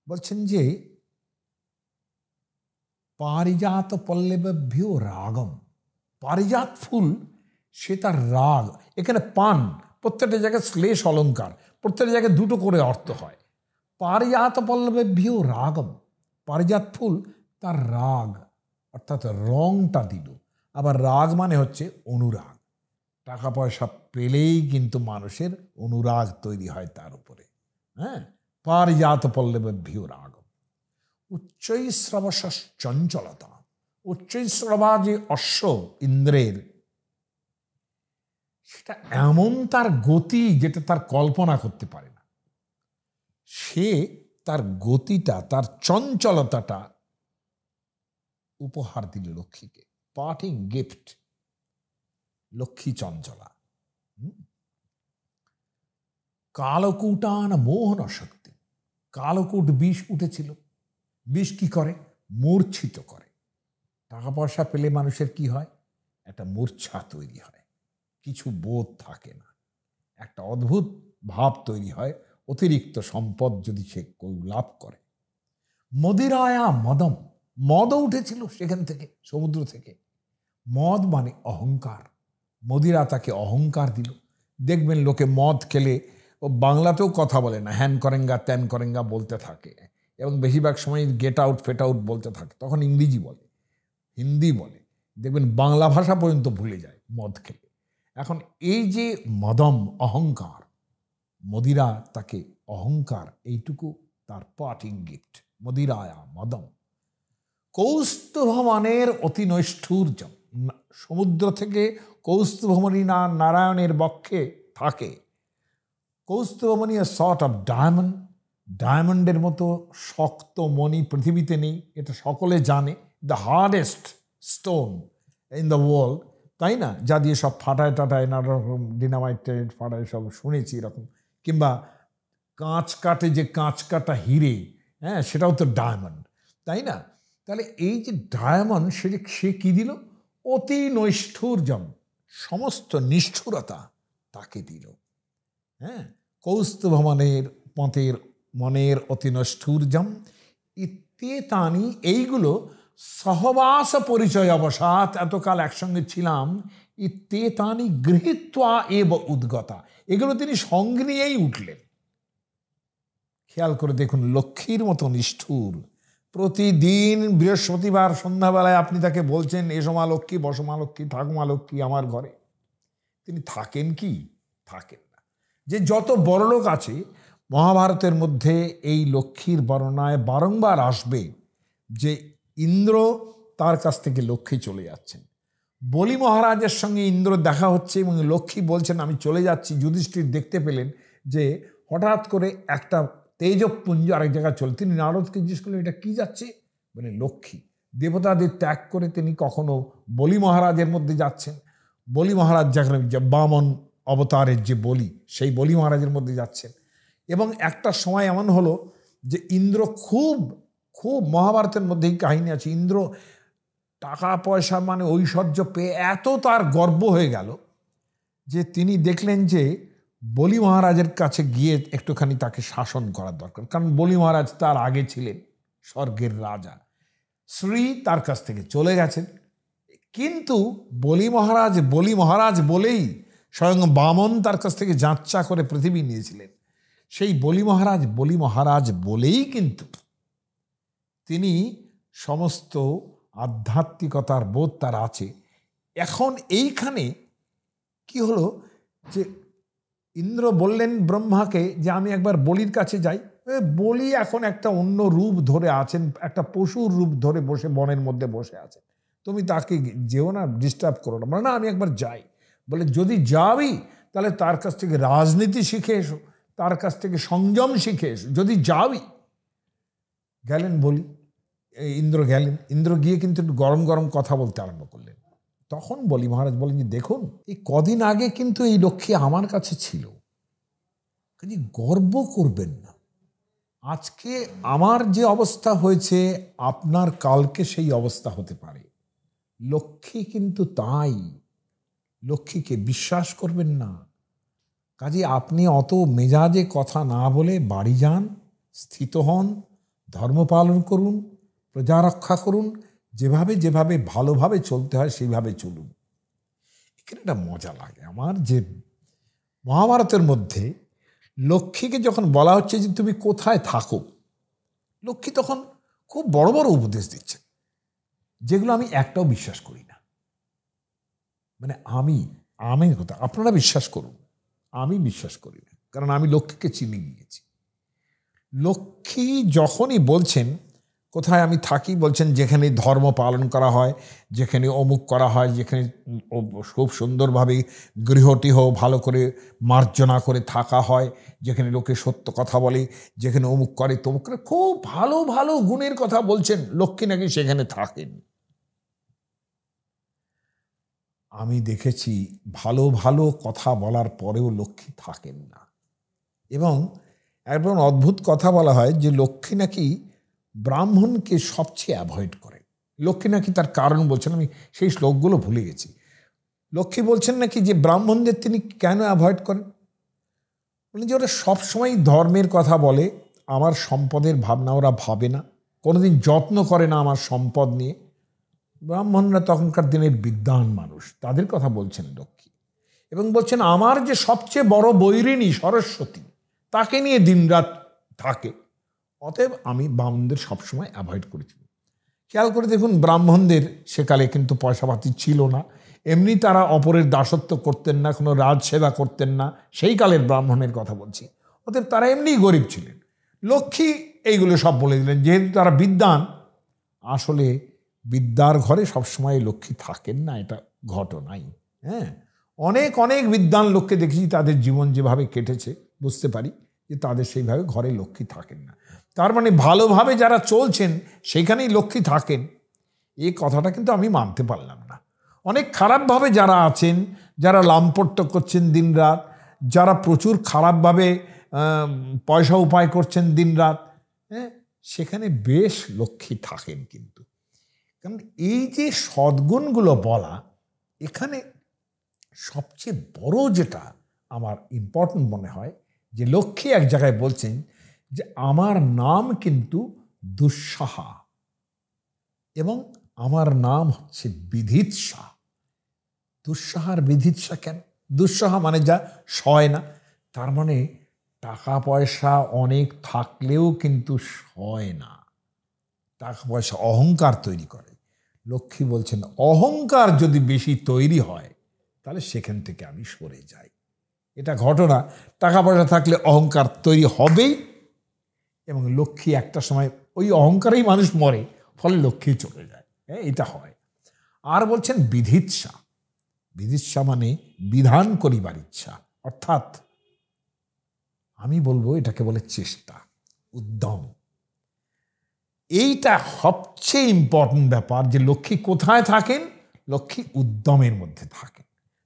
বলছেন যে পারিজাত ভিও রাগম পারিজাত ফুল সে তার রাগ এখানে পান প্রত্যেকটা জায়গায় শ্লেষ অলঙ্কার প্রত্যেকটা জায়গায় দুটো করে অর্থ হয় পারিজাত ভিও রাগম পারিজাত ফুল তার রাগ অর্থাৎ রংটা দিল আবার রাগ মানে হচ্ছে অনুরাগ টাকা পয়সা পেলেই কিন্তু মানুষের অনুরাগ তৈরি হয় তার উপরে হ্যাঁ পার পারিজাত ভিউ রাগ শ্রবশ চঞ্চলতা উচ্চৈশ্রবা যে অশ্ব ইন্দ্রের সেটা এমন তার গতি যেটা তার কল্পনা করতে পারে না সে তার গতিটা তার চঞ্চলতাটা উপহার দিল লক্ষ্মীকে পার্টিং গিফট লক্ষ্মী চঞ্চলা কালকুটান মোহন শক্তি কালকুট বিষ উঠেছিল বিষ কি করে মূর্ছিত করে টাকা পয়সা পেলে মানুষের কি হয় একটা মূর্ছা তৈরি হয় কিছু বোধ থাকে না একটা অদ্ভুত ভাব তৈরি হয় অতিরিক্ত সম্পদ যদি সে লাভ করে মদিরায়া মদম মদও উঠেছিল সেখান থেকে সমুদ্র থেকে মদ মানে অহংকার মোদিরা তাকে অহংকার দিল দেখবেন লোকে মদ খেলে ও বাংলাতেও কথা বলে না হ্যান করেঙ্গা ত্যান করেঙ্গা বলতে থাকে এবং বেশিরভাগ সময় গেট আউট ফেট আউট বলতে থাকে তখন ইংরেজি বলে হিন্দি বলে দেখবেন বাংলা ভাষা পর্যন্ত ভুলে যায় মদ খেলে এখন এই যে মদম অহংকার মদিরা তাকে অহংকার এইটুকু তার পাট ইঙ্গিত মদিরায়া মদম কৌস্তভমানের নৈষ্ঠুর্যম সমুদ্র থেকে কৌস্তুভমণি না নারায়ণের বক্ষে থাকে কৌস্তুভমণি সর্ট অফ ডায়মন্ড ডায়মন্ডের মতো শক্ত মণি পৃথিবীতে নেই এটা সকলে জানে the hardest stone in the world তাই না যা দিয়ে সব ফাটায় টাটায় নানা রকম ডিনামাইট ফাটায় সব শুনেছি এরকম কিংবা কাঁচ কাটে যে কাঁচ কাটা হিরে হ্যাঁ সেটাও তো ডায়মন্ড তাই না তাহলে এই যে ডায়মন্ড সে সে কী দিল অতি নৈষ্ঠুর্যম সমস্ত নিষ্ঠুরতা তাকে দিল হ্যাঁ ভবনের পথের মনের অতি নৈষ্ঠুর্যম ইত্যেতানি এইগুলো সহবাস পরিচয় অবসাত এতকাল একসঙ্গে ছিলাম ইত্যেতানি গৃহীত্বা এব উদ্গতা এগুলো তিনি সঙ্গ নিয়েই উঠলেন খেয়াল করে দেখুন লক্ষ্মীর মতো নিষ্ঠুর প্রতিদিন বৃহস্পতিবার সন্ধ্যাবেলায় আপনি তাকে বলছেন এসো মা লক্ষ্মী বসমা লক্ষ্মী ঠাকুমা লক্ষ্মী আমার ঘরে তিনি থাকেন কি থাকেন না যে যত বড়লোক আছে মহাভারতের মধ্যে এই লক্ষ্মীর বর্ণনায় বারংবার আসবে যে ইন্দ্র তার কাছ থেকে লক্ষ্মী চলে যাচ্ছেন বলি মহারাজের সঙ্গে ইন্দ্র দেখা হচ্ছে এবং লক্ষ্মী বলছেন আমি চলে যাচ্ছি যুধিষ্ঠির দেখতে পেলেন যে হঠাৎ করে একটা তেজপুঞ্জ আরেক জায়গায় চলে তিনি নারদকে জিজ্ঞেস করলেন এটা কি যাচ্ছে মানে লক্ষ্মী দেবতাদের ত্যাগ করে তিনি কখনো বলি মহারাজের মধ্যে যাচ্ছেন বলি মহারাজ যেখানে বামন অবতারের যে বলি সেই বলি মহারাজের মধ্যে যাচ্ছেন এবং একটা সময় এমন হলো যে ইন্দ্র খুব খুব মহাভারতের মধ্যেই কাহিনী আছে ইন্দ্র টাকা পয়সা মানে ঐশ্বর্য পেয়ে এত তার গর্ব হয়ে গেল যে তিনি দেখলেন যে বলি মহারাজের কাছে গিয়ে একটুখানি তাকে শাসন করার দরকার কারণ বলি মহারাজ তার আগে ছিলেন স্বর্গের রাজা শ্রী তার কাছ থেকে চলে গেছেন কিন্তু বলি মহারাজ বলি মহারাজ বলেই স্বয়ং বামন তার কাছ থেকে যাচ্চা করে পৃথিবী নিয়েছিলেন সেই বলি মহারাজ বলি মহারাজ বলেই কিন্তু তিনি সমস্ত আধ্যাত্মিকতার বোধ তার আছে এখন এইখানে কি হলো যে ইন্দ্র বললেন ব্রহ্মাকে যে আমি একবার বলির কাছে যাই বলি এখন একটা অন্য রূপ ধরে আছেন একটা পশুর রূপ ধরে বসে বনের মধ্যে বসে আছেন তুমি তাকে যেও না ডিস্টার্ব করো না না আমি একবার যাই বলে যদি যাবি তাহলে তার কাছ থেকে রাজনীতি শিখে এসো তার কাছ থেকে সংযম শিখে এসো যদি যাবি গেলেন বলি ইন্দ্র গেলেন ইন্দ্র গিয়ে কিন্তু একটু গরম গরম কথা বলতে আরম্ভ করলেন তখন বলি মহারাজ বলেন যে দেখুন এই কদিন আগে কিন্তু এই লক্ষ্মী আমার কাছে ছিল কাজে গর্ব করবেন না আজকে আমার যে অবস্থা হয়েছে আপনার কালকে সেই অবস্থা হতে পারে লক্ষ্মী কিন্তু তাই লক্ষ্মীকে বিশ্বাস করবেন না কাজে আপনি অত মেজাজে কথা না বলে বাড়ি যান স্থিত হন ধর্ম পালন করুন প্রজা রক্ষা করুন যেভাবে যেভাবে ভালোভাবে চলতে হয় সেইভাবে চলুন এখানে একটা মজা লাগে আমার যে মহাভারতের মধ্যে লক্ষ্মীকে যখন বলা হচ্ছে যে তুমি কোথায় থাকো লক্ষ্মী তখন খুব বড় বড় উপদেশ দিচ্ছে যেগুলো আমি একটাও বিশ্বাস করি না মানে আমি আমি কথা আপনারা বিশ্বাস করুন আমি বিশ্বাস করি না কারণ আমি লক্ষ্মীকে চিনে গিয়েছি লক্ষ্মী যখনই বলছেন কোথায় আমি থাকি বলছেন যেখানে ধর্ম পালন করা হয় যেখানে অমুক করা হয় যেখানে খুব সুন্দরভাবে গৃহটিহ ভালো করে মার্জনা করে থাকা হয় যেখানে লোকে সত্য কথা বলে যেখানে অমুক করে তমুক করে খুব ভালো ভালো গুণের কথা বলছেন লক্ষ্মী নাকি সেখানে থাকেন আমি দেখেছি ভালো ভালো কথা বলার পরেও লক্ষ্মী থাকেন না এবং একদম অদ্ভুত কথা বলা হয় যে লক্ষ্মী নাকি ব্রাহ্মণকে সবচেয়ে অ্যাভয়েড করে লক্ষ্মী নাকি তার কারণ বলছেন আমি সেই শ্লোকগুলো ভুলে গেছি লক্ষ্মী বলছেন নাকি যে ব্রাহ্মণদের তিনি কেন অ্যাভয়েড করেন বলেন যে ওরা সবসময় ধর্মের কথা বলে আমার সম্পদের ভাবনা ওরা ভাবে না কোনোদিন যত্ন করে না আমার সম্পদ নিয়ে ব্রাহ্মণরা তখনকার দিনের বিদ্যান মানুষ তাদের কথা বলছেন লক্ষ্মী এবং বলছেন আমার যে সবচেয়ে বড় বৈরিণী সরস্বতী তাকে নিয়ে দিনরাত থাকে অতএব আমি বামুনদের সবসময় অ্যাভয়েড করেছি খেয়াল করে দেখুন ব্রাহ্মণদের সেকালে কিন্তু পয়সাপাতি ছিল না এমনি তারা অপরের দাসত্ব করতেন না কোনো রাজসেবা করতেন না সেই কালের ব্রাহ্মণের কথা বলছি অতএব তারা এমনিই গরিব ছিলেন লক্ষ্মী এইগুলো সব বলে দিলেন যেহেতু তারা বিদ্যান আসলে বিদ্যার ঘরে সবসময় লক্ষ্মী থাকেন না এটা ঘটনাই হ্যাঁ অনেক অনেক বিদ্যান লোককে দেখেছি তাদের জীবন যেভাবে কেটেছে বুঝতে পারি যে তাদের সেইভাবে ঘরে লক্ষ্মী থাকেন না তার মানে ভালোভাবে যারা চলছেন সেখানেই লক্ষ্মী থাকেন এ কথাটা কিন্তু আমি মানতে পারলাম না অনেক খারাপভাবে যারা আছেন যারা লামপট্ট করছেন দিনরাত যারা প্রচুর খারাপভাবে পয়সা উপায় করছেন দিনরাত হ্যাঁ সেখানে বেশ লক্ষ্মী থাকেন কিন্তু কারণ এই যে সদ্গুণগুলো বলা এখানে সবচেয়ে বড় যেটা আমার ইম্পর্টেন্ট মনে হয় যে লক্ষ্মী এক জায়গায় বলছেন যে আমার নাম কিন্তু দুঃসাহা এবং আমার নাম হচ্ছে বিধিৎসা দুঃসাহার বিধিৎসা কেন দুঃসাহা মানে যা সয় না তার মানে টাকা পয়সা অনেক থাকলেও কিন্তু সয় না টাকা পয়সা অহংকার তৈরি করে লক্ষ্মী বলছেন অহংকার যদি বেশি তৈরি হয় তাহলে সেখান থেকে আমি সরে যাই এটা ঘটনা টাকা পয়সা থাকলে অহংকার তৈরি হবেই এবং লক্ষ্মী একটা সময় ওই অহংকারেই মানুষ মরে ফলে লক্ষ্মী চলে যায় হ্যাঁ এটা হয় আর বলছেন বিধিৎসা বিধিৎসা মানে বিধান করিবার ইচ্ছা অর্থাৎ আমি বলবো এটাকে বলে চেষ্টা উদ্যম এইটা সবচেয়ে ইম্পর্টেন্ট ব্যাপার যে লক্ষ্মী কোথায় থাকেন লক্ষ্মী উদ্যমের মধ্যে থাকেন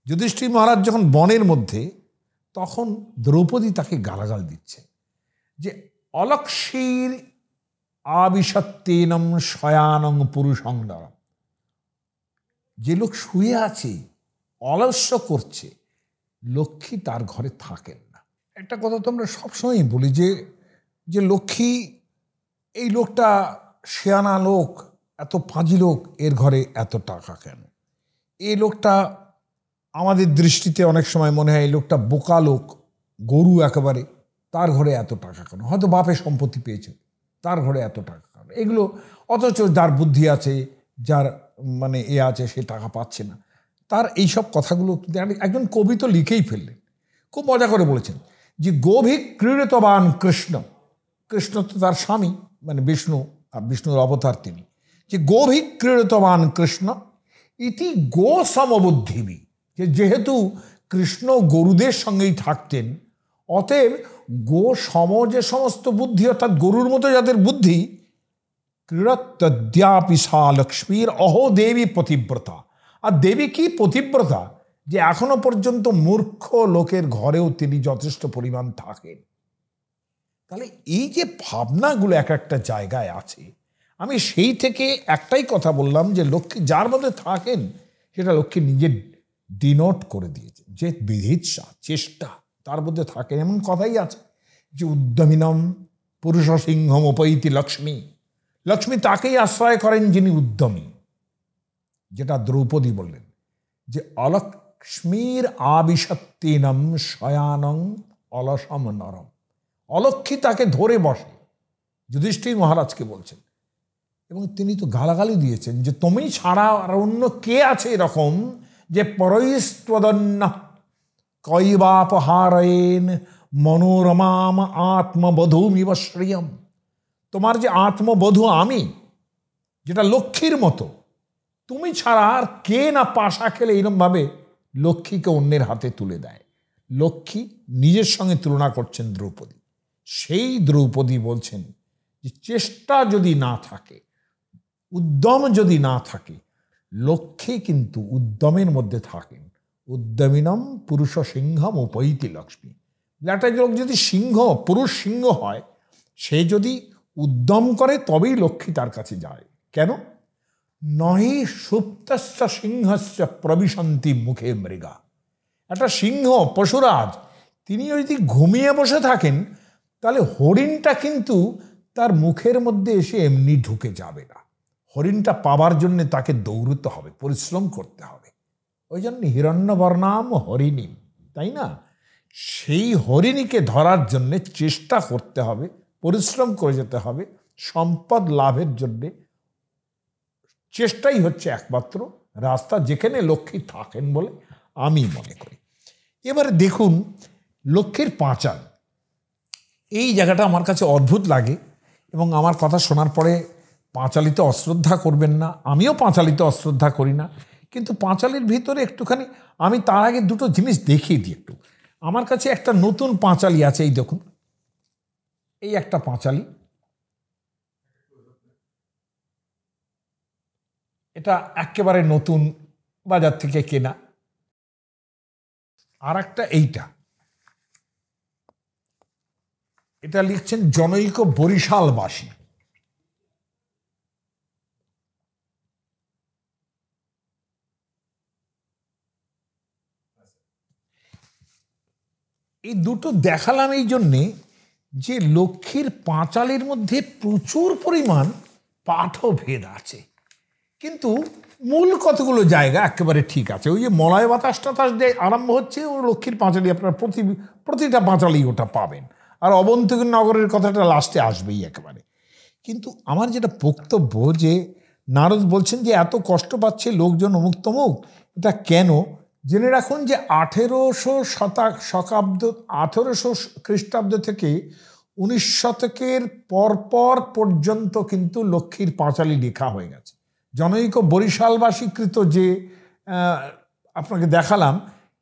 যুধিষ্ঠির মহারাজ যখন বনের মধ্যে তখন দ্রৌপদী তাকে গালাগাল দিচ্ছে যে অলক্ষীর আবিসত্তেনম শয়ানং পুরুষংডরম যে লোক শুয়ে আছে অলস্য করছে লক্ষ্মী তার ঘরে থাকেন না একটা কথা তো আমরা সবসময় বলি যে যে লক্ষ্মী এই লোকটা শেয়ানা লোক এত পাঁজি লোক এর ঘরে এত টাকা কেন এই লোকটা আমাদের দৃষ্টিতে অনেক সময় মনে হয় এই লোকটা বোকা লোক গরু একেবারে তার ঘরে এত টাকা কেন হয়তো বাপে সম্পত্তি পেয়েছে তার ঘরে এত টাকা কেন এগুলো অথচ যার বুদ্ধি আছে যার মানে এ আছে সে টাকা পাচ্ছে না তার এইসব কথাগুলো একজন কবি তো লিখেই ফেললেন খুব মজা করে বলেছেন যে গভীর ক্রীড়িতবান কৃষ্ণ কৃষ্ণ তো তার স্বামী মানে বিষ্ণু আর বিষ্ণুর অবতার তিনি যে গভীর ক্রীড়িতবান কৃষ্ণ ইতি গো সমবুদ্ধিবী যে যেহেতু কৃষ্ণ গরুদের সঙ্গেই থাকতেন অতএব গো সম যে সমস্ত বুদ্ধি অর্থাৎ গরুর মতো যাদের বুদ্ধি ক্রীড়ত্যাপি লক্ষ্মীর অহ দেবী পতিব্রতা আর দেবী কি পতিব্রতা যে এখনো পর্যন্ত মূর্খ লোকের ঘরেও তিনি যথেষ্ট পরিমাণ থাকেন তাহলে এই যে ভাবনাগুলো এক একটা জায়গায় আছে আমি সেই থেকে একটাই কথা বললাম যে লক্ষ্মী যার মধ্যে থাকেন সেটা লক্ষ্মী নিজে ডিনোট করে দিয়েছে যে বিধিৎসা চেষ্টা তার মধ্যে থাকে এমন কথাই আছে যে উদ্যমিনম পুরুষ সিংহম উপৈতি লক্ষ্মী লক্ষ্মী তাকেই আশ্রয় করেন যিনি উদ্যমী যেটা দ্রৌপদী বললেন যে অলক্ষ্মীর আবিশক্তিনম শয়ানং অলসম নরম অলক্ষ্মী তাকে ধরে বসে যুধিষ্ঠির মহারাজকে বলছেন এবং তিনি তো গালাগালি দিয়েছেন যে তুমি ছাড়া আর অন্য কে আছে এরকম যে পরৈস্তদন্যা কৈবাপহারেন মনোরমাম আত্মবধূমিব শ্রিয়ম তোমার যে আত্মবধূ আমি যেটা লক্ষ্মীর মতো তুমি ছাড়া আর কে না পাশা খেলে এরমভাবে লক্ষ্মীকে অন্যের হাতে তুলে দেয় লক্ষ্মী নিজের সঙ্গে তুলনা করছেন দ্রৌপদী সেই দ্রৌপদী বলছেন যে চেষ্টা যদি না থাকে উদ্যম যদি না থাকে লক্ষ্মী কিন্তু উদ্যমের মধ্যে থাকে উদ্যমিনম পুরুষ সিংহম উপৈতি লক্ষ্মী একটা লোক যদি সিংহ পুরুষ সিংহ হয় সে যদি উদ্যম করে তবেই লক্ষ্মী তার কাছে যায় কেন নহি সুপ্তস্য সিংহস্য প্রবিশন্তি মুখে মৃগা একটা সিংহ পশুরাজ তিনি যদি ঘুমিয়ে বসে থাকেন তাহলে হরিণটা কিন্তু তার মুখের মধ্যে এসে এমনি ঢুকে যাবে না হরিণটা পাবার জন্যে তাকে দৌড়তে হবে পরিশ্রম করতে হবে ওই জন্য হিরণ্যবর্ণাম হরিণী তাই না সেই হরিণীকে ধরার জন্যে চেষ্টা করতে হবে পরিশ্রম করে যেতে হবে সম্পদ লাভের জন্যে চেষ্টাই হচ্ছে একমাত্র রাস্তা যেখানে লক্ষ্মী থাকেন বলে আমি মনে করি এবারে দেখুন লক্ষ্মীর পাঁচাল এই জায়গাটা আমার কাছে অদ্ভুত লাগে এবং আমার কথা শোনার পরে পাঁচালিতে অশ্রদ্ধা করবেন না আমিও পাঁচালিতে অশ্রদ্ধা করি না কিন্তু পাঁচালির ভিতরে একটুখানি আমি তার আগে দুটো জিনিস দেখিয়ে দিই একটু আমার কাছে একটা নতুন পাঁচালি আছে এই দেখুন এই একটা পাঁচালি এটা একেবারে নতুন বাজার থেকে কেনা আর একটা এইটা এটা লিখছেন জনৈক বরিশালবাসী এই দুটো দেখালাম এই জন্যে যে লক্ষ্মীর পাঁচালের মধ্যে প্রচুর পরিমাণ পাঠভেদ আছে কিন্তু মূল কতগুলো জায়গা একেবারে ঠিক আছে ওই যে মলয় বাতাস টাতাস যে আরম্ভ হচ্ছে ও লক্ষ্মীর পাঁচালি আপনার প্রতি প্রতিটা পাঁচালি ওটা পাবেন আর অবন্তকীর নগরের কথাটা লাস্টে আসবেই একেবারে কিন্তু আমার যেটা বক্তব্য যে নারদ বলছেন যে এত কষ্ট পাচ্ছে লোকজন অমুক তমুক এটা কেন জেনে রাখুন যে আঠেরোশো শতাক শতাব্দ আঠেরোশো খ্রিস্টাব্দ থেকে উনিশ শতকের পরপর পর্যন্ত কিন্তু লক্ষ্মীর পাঁচালী লেখা হয়ে গেছে জনৈক বরিশালবাসীকৃত যে আপনাকে দেখালাম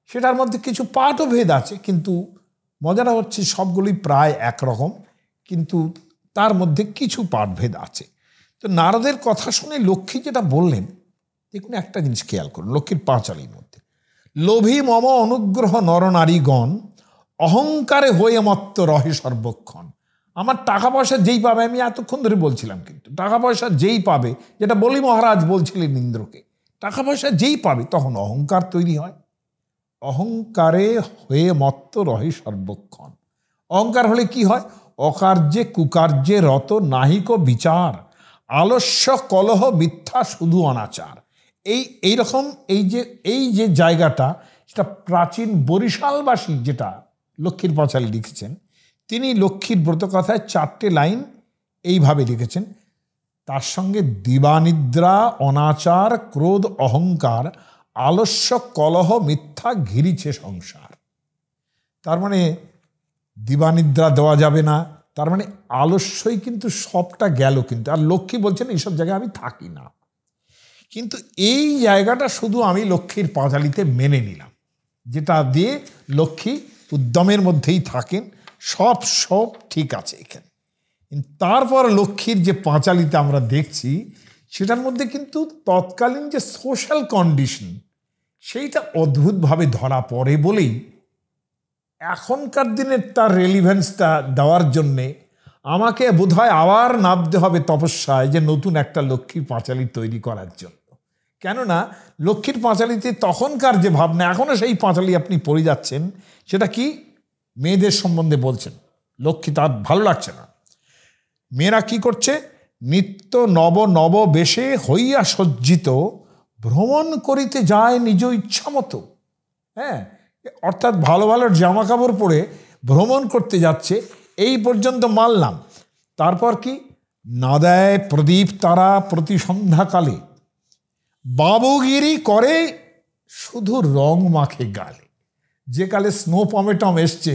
সেটার মধ্যে কিছু পাঠও ভেদ আছে কিন্তু মজাটা হচ্ছে সবগুলি প্রায় একরকম কিন্তু তার মধ্যে কিছু পাঠভেদ আছে তো নারদের কথা শুনে লক্ষ্মী যেটা বললেন দেখুন একটা জিনিস খেয়াল করুন লক্ষ্মীর পাঁচালী লোভী মম অনুগ্রহ নরনারীগণ অহংকারে হয়ে মত্ত রহে সর্বক্ষণ আমার টাকা পয়সা যেই পাবে আমি এতক্ষণ ধরে বলছিলাম কিন্তু টাকা পয়সা যেই পাবে যেটা বলি মহারাজ বলছিলেন ইন্দ্রকে টাকা পয়সা যেই পাবে তখন অহংকার তৈরি হয় অহংকারে হয়ে মত্ত রহে সর্বক্ষণ অহংকার হলে কি হয় অকার্যে কুকার্যে রত নাহিক বিচার আলস্য কলহ মিথ্যা শুধু অনাচার এই এইরকম এই যে এই যে জায়গাটা সেটা প্রাচীন বরিশালবাসী যেটা লক্ষ্মীর পাঁচালি লিখেছেন তিনি লক্ষ্মীর ব্রতকথায় চারটে লাইন এইভাবে লিখেছেন তার সঙ্গে দিবানিদ্রা অনাচার ক্রোধ অহংকার আলস্য কলহ মিথ্যা ঘিরিছে সংসার তার মানে দিবানিদ্রা দেওয়া যাবে না তার মানে আলস্যই কিন্তু সবটা গেল কিন্তু আর লক্ষ্মী বলছেন এইসব জায়গায় আমি থাকি না কিন্তু এই জায়গাটা শুধু আমি লক্ষ্মীর পাঁচালিতে মেনে নিলাম যেটা দিয়ে লক্ষ্মী উদ্যমের মধ্যেই থাকেন সব সব ঠিক আছে এখানে তারপর লক্ষ্মীর যে পাঁচালিতে আমরা দেখছি সেটার মধ্যে কিন্তু তৎকালীন যে সোশ্যাল কন্ডিশন সেইটা অদ্ভুতভাবে ধরা পড়ে বলেই এখনকার দিনের তার রেলিভেন্সটা দেওয়ার জন্যে আমাকে বোধহয় আবার নামতে হবে তপস্যায় যে নতুন একটা লক্ষ্মী পাঁচালি তৈরি করার জন্য কেননা লক্ষ্মীর পাঁচালিতে তখনকার যে ভাবনা এখনও সেই পাঁচালি আপনি পড়ে যাচ্ছেন সেটা কি মেয়েদের সম্বন্ধে বলছেন লক্ষ্মী তার ভালো লাগছে না মেয়েরা কি করছে নিত্য নব নব বেশে হইয়া সজ্জিত ভ্রমণ করিতে যায় নিজ ইচ্ছা মতো হ্যাঁ অর্থাৎ ভালো ভালো জামা কাপড় পরে ভ্রমণ করতে যাচ্ছে এই পর্যন্ত মানলাম তারপর কি না দেয় প্রদীপ তারা প্রতি সন্ধ্যাকালে বাবুগিরি করে শুধু রং মাখে গালে যে কালে স্নো পমেটম এসছে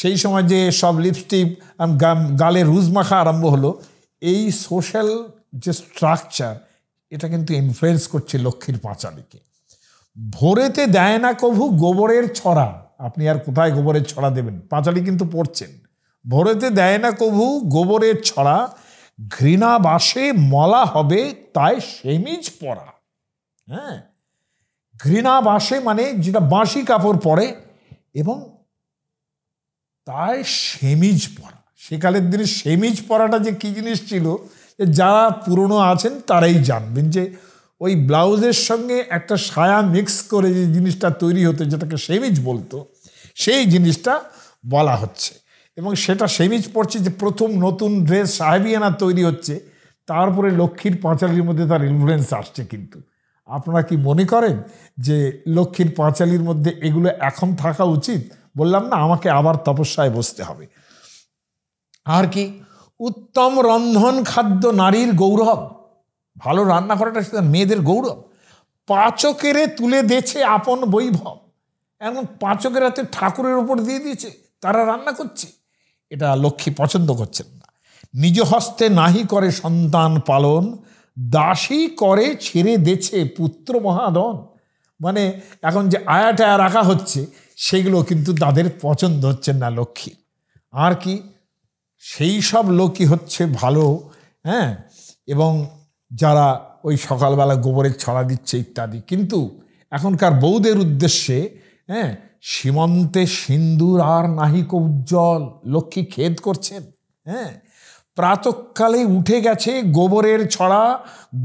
সেই সময় যে সব লিপস্টিক গালে রুজ মাখা আরম্ভ হলো এই সোশ্যাল যে স্ট্রাকচার এটা কিন্তু ইনফ্লুয়েন্স করছে লক্ষ্মীর পাঁচালিকে ভোরেতে দেয় না কভু গোবরের ছড়া আপনি আর কোথায় গোবরের ছড়া দেবেন পাঁচালি কিন্তু পড়ছেন ভোরেতে দেয় না কভু গোবরের ছড়া ঘৃণা বাসে মলা হবে তাই সেমিজ পরা হ্যাঁ ঘৃণা বাসে মানে যেটা বাঁশি কাপড় পরে এবং তাই সেমিজ পরা সেকালের দিনে সেমিজ পরাটা যে কী জিনিস ছিল যারা পুরনো আছেন তারাই জানবেন যে ওই ব্লাউজের সঙ্গে একটা সায়া মিক্স করে যে জিনিসটা তৈরি হতো যেটাকে সেমিজ বলতো সেই জিনিসটা বলা হচ্ছে এবং সেটা সেমিজ পড়ছে যে প্রথম নতুন ড্রেস সাহেবিয়ানা তৈরি হচ্ছে তারপরে লক্ষ্মীর পাঁচালির মধ্যে তার ইনফ্লুয়েন্স আসছে কিন্তু আপনারা কি মনে করেন যে লক্ষ্মীর পাঁচালির মধ্যে এগুলো এখন থাকা উচিত বললাম না আমাকে আবার তপস্যায় বসতে হবে আর কি উত্তম রন্ধন খাদ্য নারীর গৌরব ভালো রান্না করাটা সেটা মেয়েদের গৌরব পাচকেরে তুলে দিয়েছে আপন বৈভব এমন পাচকের হাতে ঠাকুরের ওপর দিয়ে দিয়েছে তারা রান্না করছে এটা লক্ষ্মী পছন্দ করছেন না নিজ হস্তে নাহি করে সন্তান পালন দাসী করে ছেড়ে দেছে পুত্র মহাদন মানে এখন যে আয়া টায়া রাখা হচ্ছে সেগুলো কিন্তু তাদের পছন্দ হচ্ছে না লক্ষ্মী আর কি সেই সব লোকই হচ্ছে ভালো হ্যাঁ এবং যারা ওই সকালবেলা গোবরের ছড়া দিচ্ছে ইত্যাদি কিন্তু এখনকার বৌদের উদ্দেশ্যে হ্যাঁ সীমন্তে সিন্দুর আর নাহিক উজ্জ্বল লক্ষ্মী খেদ করছেন হ্যাঁ প্রাতকালে উঠে গেছে গোবরের ছড়া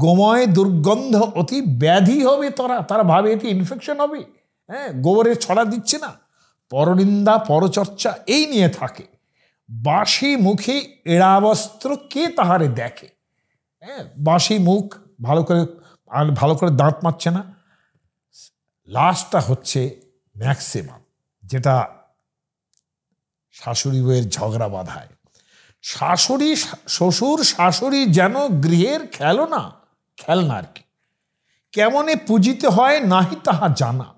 গোময় দুর্গন্ধ অতি ব্যাধি হবে তারা তারা ভাবে এটি ইনফেকশন হবে হ্যাঁ গোবরের ছড়া দিচ্ছে না পরনিন্দা পরচর্চা এই নিয়ে থাকে বাঁশি মুখে এড়াবস্ত্র কে তাহারে দেখে হ্যাঁ বাঁশি মুখ ভালো করে ভালো করে দাঁত মারছে না লাস্টটা হচ্ছে ম্যাক্সিমাম যেটা শাশুড়ি বইয়ের ঝগড়া বাঁধায় শাশুড়ি শ্বশুর শাশুড়ি যেন গৃহের খেলনা খেলনা আর কি কেমনে পূজিতে হয় নাহি তাহা জানা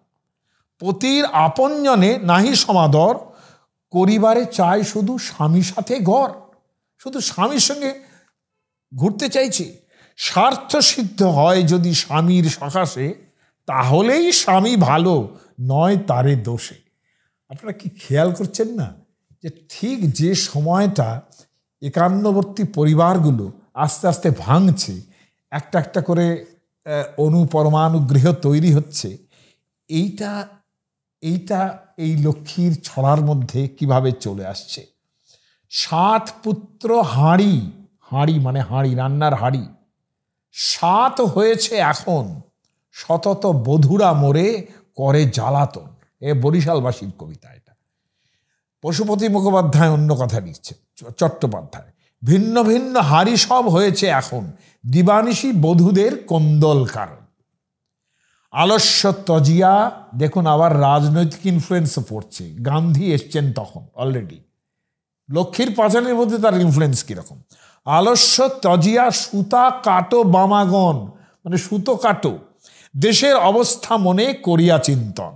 পতির আপনজনে নাহি সমাদর করিবারে চায় শুধু স্বামীর সাথে ঘর শুধু স্বামীর সঙ্গে ঘুরতে চাইছে স্বার্থ সিদ্ধ হয় যদি স্বামীর সকাশে তাহলেই স্বামী ভালো নয় তারে দোষে আপনারা কি খেয়াল করছেন না যে ঠিক যে সময়টা একান্নবর্তী পরিবারগুলো আস্তে আস্তে ভাঙছে একটা একটা করে অনুপরমাণু গৃহ তৈরি হচ্ছে এইটা এইটা এই লক্ষ্মীর ছড়ার মধ্যে কিভাবে চলে আসছে সাত পুত্র হাঁড়ি হাঁড়ি মানে হাঁড়ি রান্নার হাঁড়ি সাত হয়েছে এখন শতত বধুরা মোরে করে জ্বালাতন এ বরিশালবাসীর কবিতা এটা পশুপতি মুখোপাধ্যায় অন্য কথা লিখছেন চট্টোপাধ্যায় ভিন্ন ভিন্ন হারি সব হয়েছে এখন দিবানিশি বধুদের কোন্দল কারণ আলস্য তজিয়া দেখুন আবার রাজনৈতিক ইনফ্লুয়েন্সও পড়ছে গান্ধী এসছেন তখন অলরেডি লক্ষ্মীর পাচানের মধ্যে তার ইনফ্লুয়েন্স কীরকম আলস্য তজিয়া সুতা কাটো বামাগণ মানে সুতো কাটো দেশের অবস্থা মনে করিয়া চিন্তন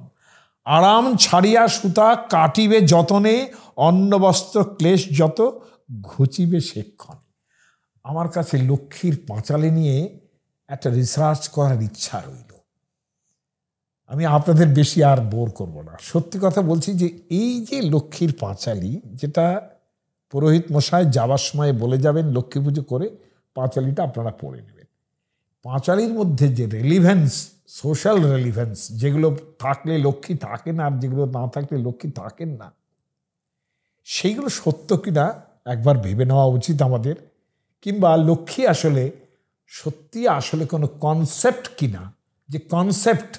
আরাম ছাড়িয়া সুতা কাটিবে যতনে অন্নবস্ত্র ক্লেশ যত ঘুচিবে সেক্ষণ আমার কাছে লক্ষ্মীর পাঁচালে নিয়ে একটা রিসার্চ করার ইচ্ছা রইল আমি আপনাদের বেশি আর বোর করব না সত্যি কথা বলছি যে এই যে লক্ষ্মীর পাঁচালি যেটা পুরোহিত মশায় যাবার সময় বলে যাবেন লক্ষ্মী পুজো করে পাঁচালিটা আপনারা পড়ে নেবেন পাঁচালির মধ্যে যে রেলিভেন্স সোশ্যাল রেলিভেন্স যেগুলো থাকলে লক্ষ্মী থাকে না আর যেগুলো না থাকলে লক্ষ্মী থাকেন না সেইগুলো সত্য কিনা একবার ভেবে নেওয়া উচিত আমাদের কিংবা লক্ষ্মী আসলে সত্যি আসলে কোনো কনসেপ্ট কিনা যে কনসেপ্ট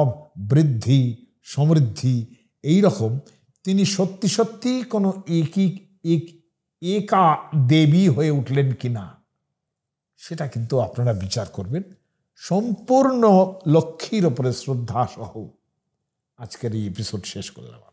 অব বৃদ্ধি সমৃদ্ধি এই রকম তিনি সত্যি সত্যি কোনো একই এক একা দেবী হয়ে উঠলেন কিনা সেটা কিন্তু আপনারা বিচার করবেন সম্পূর্ণ লক্ষ্মীর ওপরে শ্রদ্ধা সহ আজকের এই এপিসোড শেষ করলাম